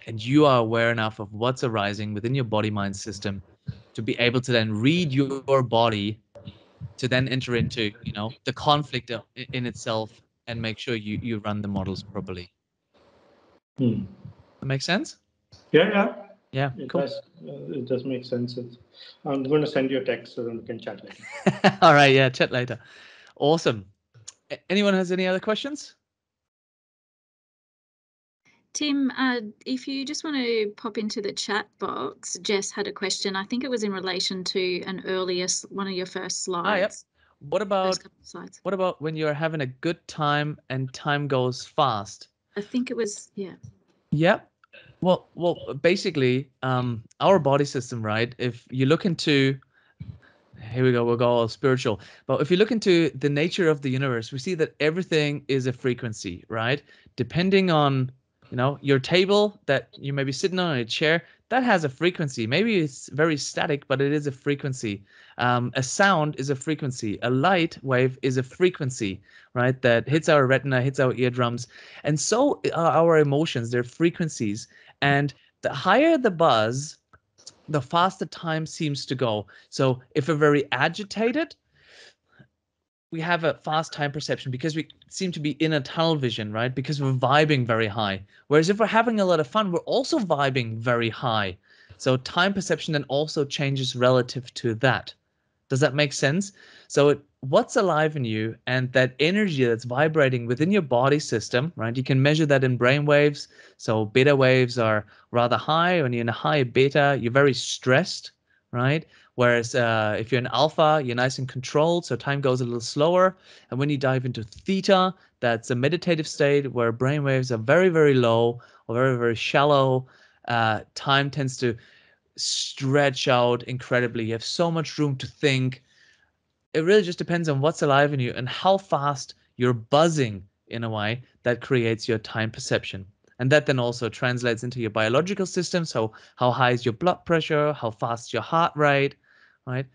and you are aware enough of what's arising within your body mind system to be able to then read your body to then enter into you know the conflict in itself and make sure you you run the models properly. Hmm. makes sense. Yeah, yeah. Yeah, it cool. does. Uh, it does make sense. It's, I'm going to send you a text so then we can chat later. All right. Yeah, chat later. Awesome. Anyone has any other questions? Tim, uh, if you just want to pop into the chat box, Jess had a question. I think it was in relation to an earlier one of your first slides. Ah, yep. What about slides. what about when you're having a good time and time goes fast? I think it was yeah. Yep. Well, well, basically, um, our body system, right? If you look into here we go, we'll go all spiritual. But if you look into the nature of the universe, we see that everything is a frequency, right? Depending on you know your table that you may be sitting on a chair that has a frequency maybe it's very static but it is a frequency um, a sound is a frequency a light wave is a frequency right that hits our retina hits our eardrums and so are our emotions they're frequencies and the higher the buzz the faster time seems to go so if we're very agitated we have a fast time perception because we seem to be in a tunnel vision, right? Because we're vibing very high. Whereas if we're having a lot of fun, we're also vibing very high. So time perception then also changes relative to that. Does that make sense? So it, what's alive in you and that energy that's vibrating within your body system, right? You can measure that in brain waves. So beta waves are rather high. When you're in a high beta, you're very stressed, right? Whereas uh, if you're in alpha, you're nice and controlled, so time goes a little slower. And when you dive into theta, that's a meditative state where brain waves are very, very low or very, very shallow. Uh, time tends to stretch out incredibly. You have so much room to think. It really just depends on what's alive in you and how fast you're buzzing in a way that creates your time perception. And that then also translates into your biological system. So, how high is your blood pressure? How fast your heart rate? right?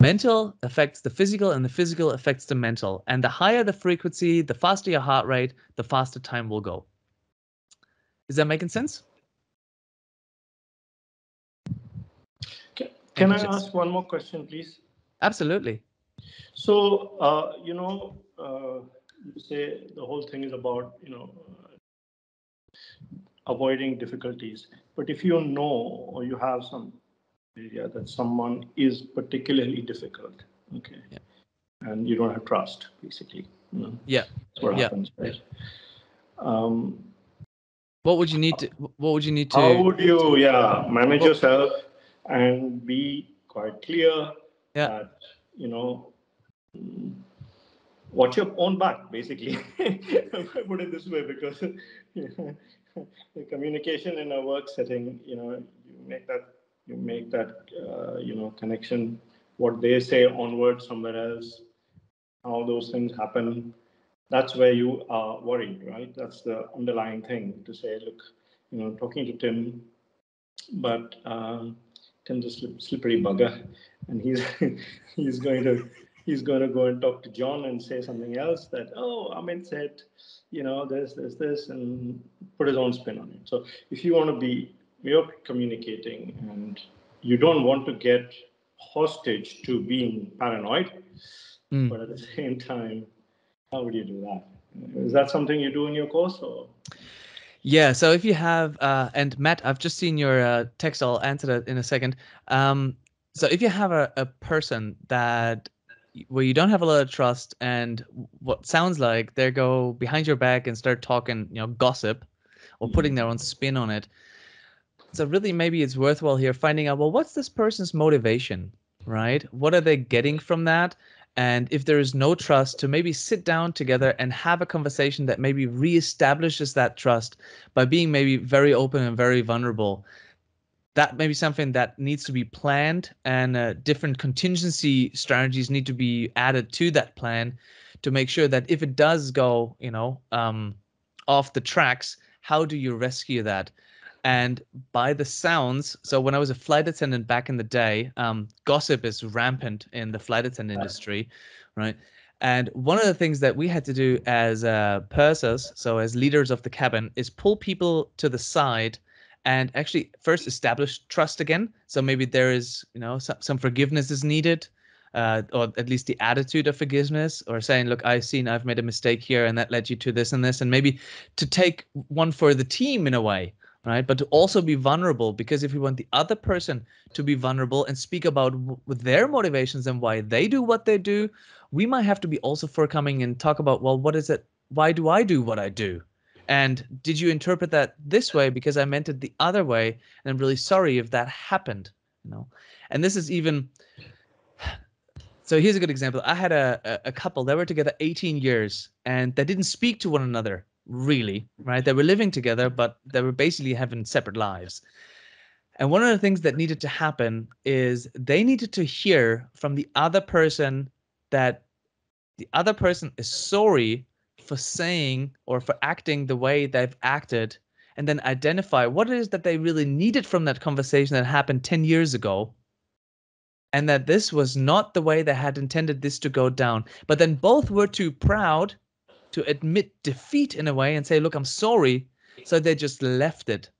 Mental affects the physical, and the physical affects the mental. And the higher the frequency, the faster your heart rate, the faster time will go. Is that making sense? Can, I ask one more question, please? Absolutely. So, uh, you know, uh, you say the whole thing is about, you know, avoiding difficulties. But if you know or you have some area that someone is particularly difficult. Okay. Yeah. And you don't have trust, basically. You hmm. know? Yeah. That's what yeah. happens, right? Yeah. Um, what would you need to? What would you need to? How would you, yeah, manage what, yourself and be quite clear yeah. that you know hmm, watch your own back, basically. I put it this way because the communication in a work setting, you know, you make that you make that uh, you know connection what they say onward somewhere else how those things happen that's where you are worried right that's the underlying thing to say look you know talking to tim but um, tim's a slip, slippery bugger and he's he's going to he's going to go and talk to john and say something else that oh amin said you know this this this and put his own spin on it so if you want to be you're communicating and you don't want to get hostage to being paranoid. Mm. But at the same time, how would you do that? Is that something you do in your course or? Yeah, so if you have, uh, and Matt, I've just seen your uh, text. I'll answer that in a second. Um, so if you have a, a person that where you don't have a lot of trust and what sounds like they go behind your back and start talking, you know, gossip or putting hmm. their own spin on it, so really maybe it's worthwhile here finding out well what's this person's motivation right what are they getting from that and if there is no trust to maybe sit down together and have a conversation that maybe reestablishes that trust by being maybe very open and very vulnerable that may be something that needs to be planned and uh, different contingency strategies need to be added to that plan to make sure that if it does go you know um, off the tracks how do you rescue that and by the sounds so when i was a flight attendant back in the day um, gossip is rampant in the flight attendant industry right and one of the things that we had to do as uh, pursers so as leaders of the cabin is pull people to the side and actually first establish trust again so maybe there is you know some, some forgiveness is needed uh, or at least the attitude of forgiveness or saying look i've seen i've made a mistake here and that led you to this and this and maybe to take one for the team in a way right but to also be vulnerable because if we want the other person to be vulnerable and speak about w- their motivations and why they do what they do we might have to be also forthcoming and talk about well what is it why do i do what i do and did you interpret that this way because i meant it the other way and i'm really sorry if that happened you know and this is even so here's a good example i had a, a couple They were together 18 years and they didn't speak to one another really, right? They were living together, but they were basically having separate lives. And one of the things that needed to happen is they needed to hear from the other person that the other person is sorry for saying or for acting the way they've acted and then identify what it is that they really needed from that conversation that happened 10 years ago and that this was not the way they had intended this to go down but then both were too proud to admit defeat in a way and say, look, I'm sorry. So they just left it.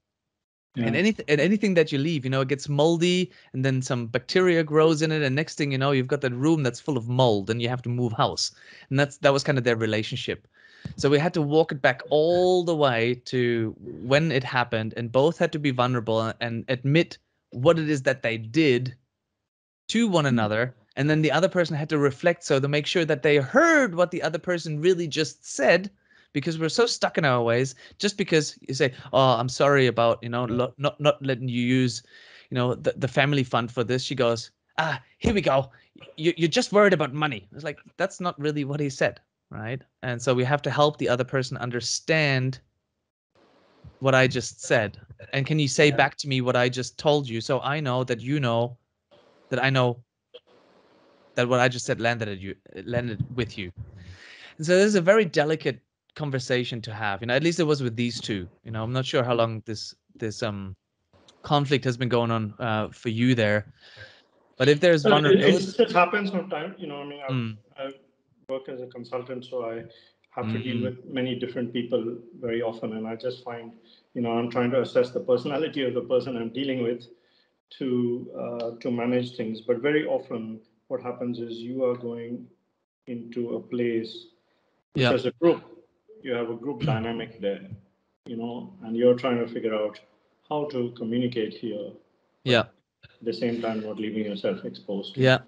Yeah. And anything and anything that you leave, you know, it gets moldy and then some bacteria grows in it, and next thing you know, you've got that room that's full of mold and you have to move house. And that's that was kind of their relationship. So we had to walk it back all the way to when it happened, and both had to be vulnerable and admit what it is that they did to one mm. another and then the other person had to reflect so to make sure that they heard what the other person really just said because we're so stuck in our ways just because you say oh i'm sorry about you know mm. lo- not not letting you use you know the, the family fund for this she goes ah here we go you, you're just worried about money it's like that's not really what he said right and so we have to help the other person understand what i just said and can you say yeah. back to me what i just told you so i know that you know that i know that what I just said landed at you landed with you. And so this is a very delicate conversation to have. You know, at least it was with these two. You know, I'm not sure how long this this um conflict has been going on uh, for you there. But if there's one it, those... it, happens sometimes. You know, I mean, I, mm. I work as a consultant, so I have mm-hmm. to deal mm-hmm. with many different people very often, and I just find, you know, I'm trying to assess the personality of the person I'm dealing with to uh, to manage things. But very often, what happens is you are going into a place yeah. as a group. You have a group dynamic there, you know, and you're trying to figure out how to communicate here. Yeah. At the same time, not leaving yourself exposed. Yeah.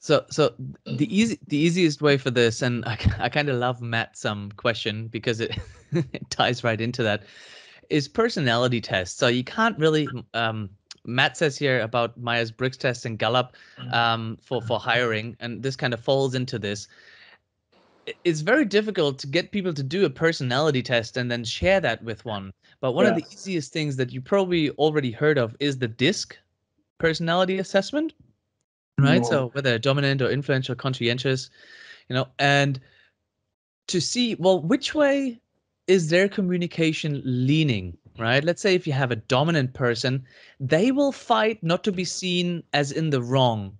So, so the easy, the easiest way for this, and I, I kind of love Matt's um question because it, it ties right into that, is personality tests. So you can't really um Matt says here about Myers Briggs test and Gallup mm. um, for for hiring, and this kind of falls into this. It's very difficult to get people to do a personality test and then share that with one. But one of the easiest things that you probably already heard of is the DISC personality assessment, right? So whether dominant or influential, conscientious, you know, and to see well which way is their communication leaning right? Let's say if you have a dominant person, they will fight not to be seen as in the wrong.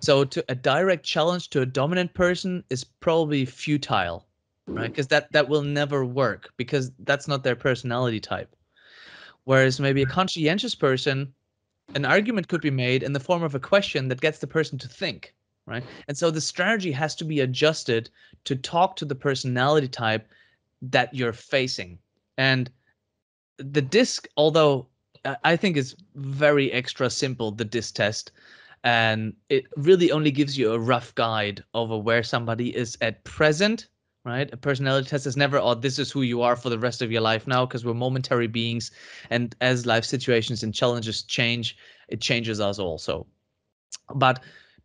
So to a direct challenge to a dominant person is probably futile, right? Because that that will never work because that's not their personality type. Whereas maybe a conscientious person, an argument could be made in the form of a question that gets the person to think, right? And so the strategy has to be adjusted to talk to the personality type that you're facing. And the disc, although uh, I think is very extra simple, the disc test, and it really only gives you a rough guide over where somebody is at present. Right, a personality test is never, oh, this is who you are for the rest of your life now, because we're momentary beings, and as life situations and challenges change, it changes us also. But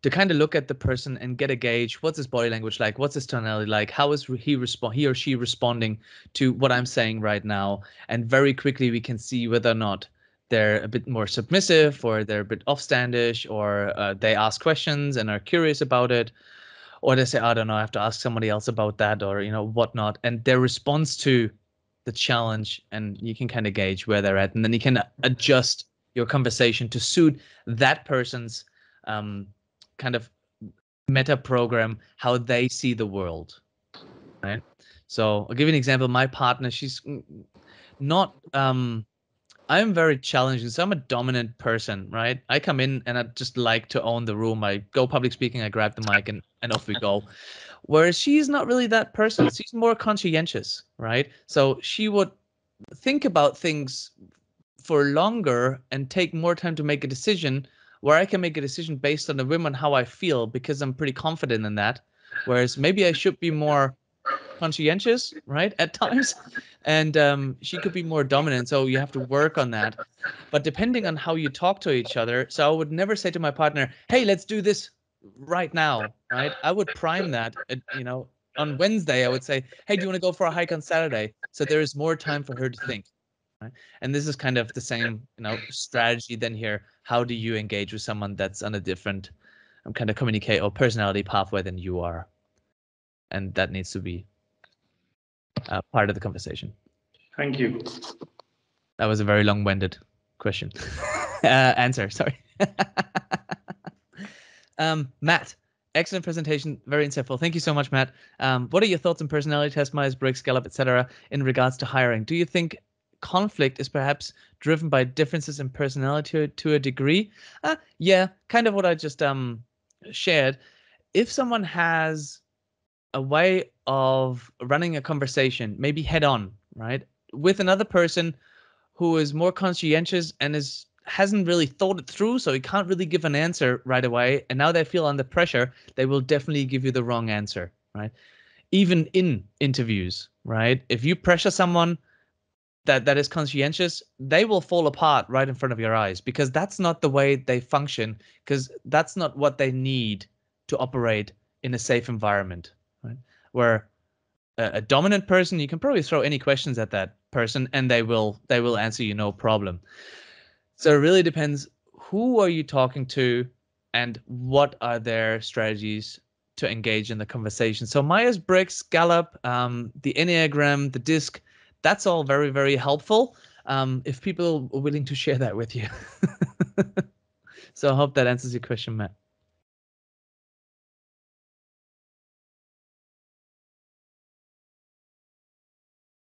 to kind of look at the person and get a gauge what's his body language like what's his tonality like how is he respond he or she responding to what i'm saying right now and very quickly we can see whether or not they're a bit more submissive or they're a bit offstandish or uh, they ask questions and are curious about it or they say i don't know i have to ask somebody else about that or you know whatnot and their response to the challenge and you can kind of gauge where they're at and then you can adjust your conversation to suit that person's um, kind of meta program how they see the world. Right. So I'll give you an example. My partner, she's not. Um, I'm very challenging. So I'm a dominant person, right? I come in and I just like to own the room. I go public speaking, I grab the mic, and and off we go. Whereas she's not really that person. She's more conscientious, right? So she would think about things for longer and take more time to make a decision where I can make a decision based on the whim and how I feel because I'm pretty confident in that. Whereas maybe I should be more conscientious, right, at times, and um, she could be more dominant. So you have to work on that. But depending on how you talk to each other, so I would never say to my partner, "Hey, let's do this right now," right? I would prime that, at, uh, you know, on Wednesday. I would say, "Hey, do you want to go for a hike on Saturday?" So there is more time for her to think. Right? And this is kind of the same, you know, strategy then here. How do you engage with someone that's on a different um, kind of communicate or personality pathway than you are? And that needs to be uh, part of the conversation. Thank you. That was a very long-winded question. uh, answer, sorry. um, Matt, excellent presentation, very insightful. Thank you so much, Matt. Um, what are your thoughts on personality tests, Myers-Briggs, Gallup, etc., in regards to hiring? Do you think conflict is perhaps driven by differences in personality to, a degree. Uh, yeah, kind of what I just um shared. If someone has a way of running a conversation, maybe head on, right, with another person who is more conscientious and is hasn't really thought it through, so he can't really give an answer right away. And now they feel under pressure, they will definitely give you the wrong answer, right? Even in interviews, right? If you pressure someone that that is conscientious they will fall apart right in front of your eyes because that's not the way they function because that's not what they need to operate in a safe environment right where a, a dominant person you can probably throw any questions at that person and they will they will answer you no problem so it really depends who are you talking to and what are their strategies to engage in the conversation so myers-briggs gallup um, the enneagram the disc that's all very, very helpful. Um, if people are willing to share that with you. so I hope that answers your question, Matt.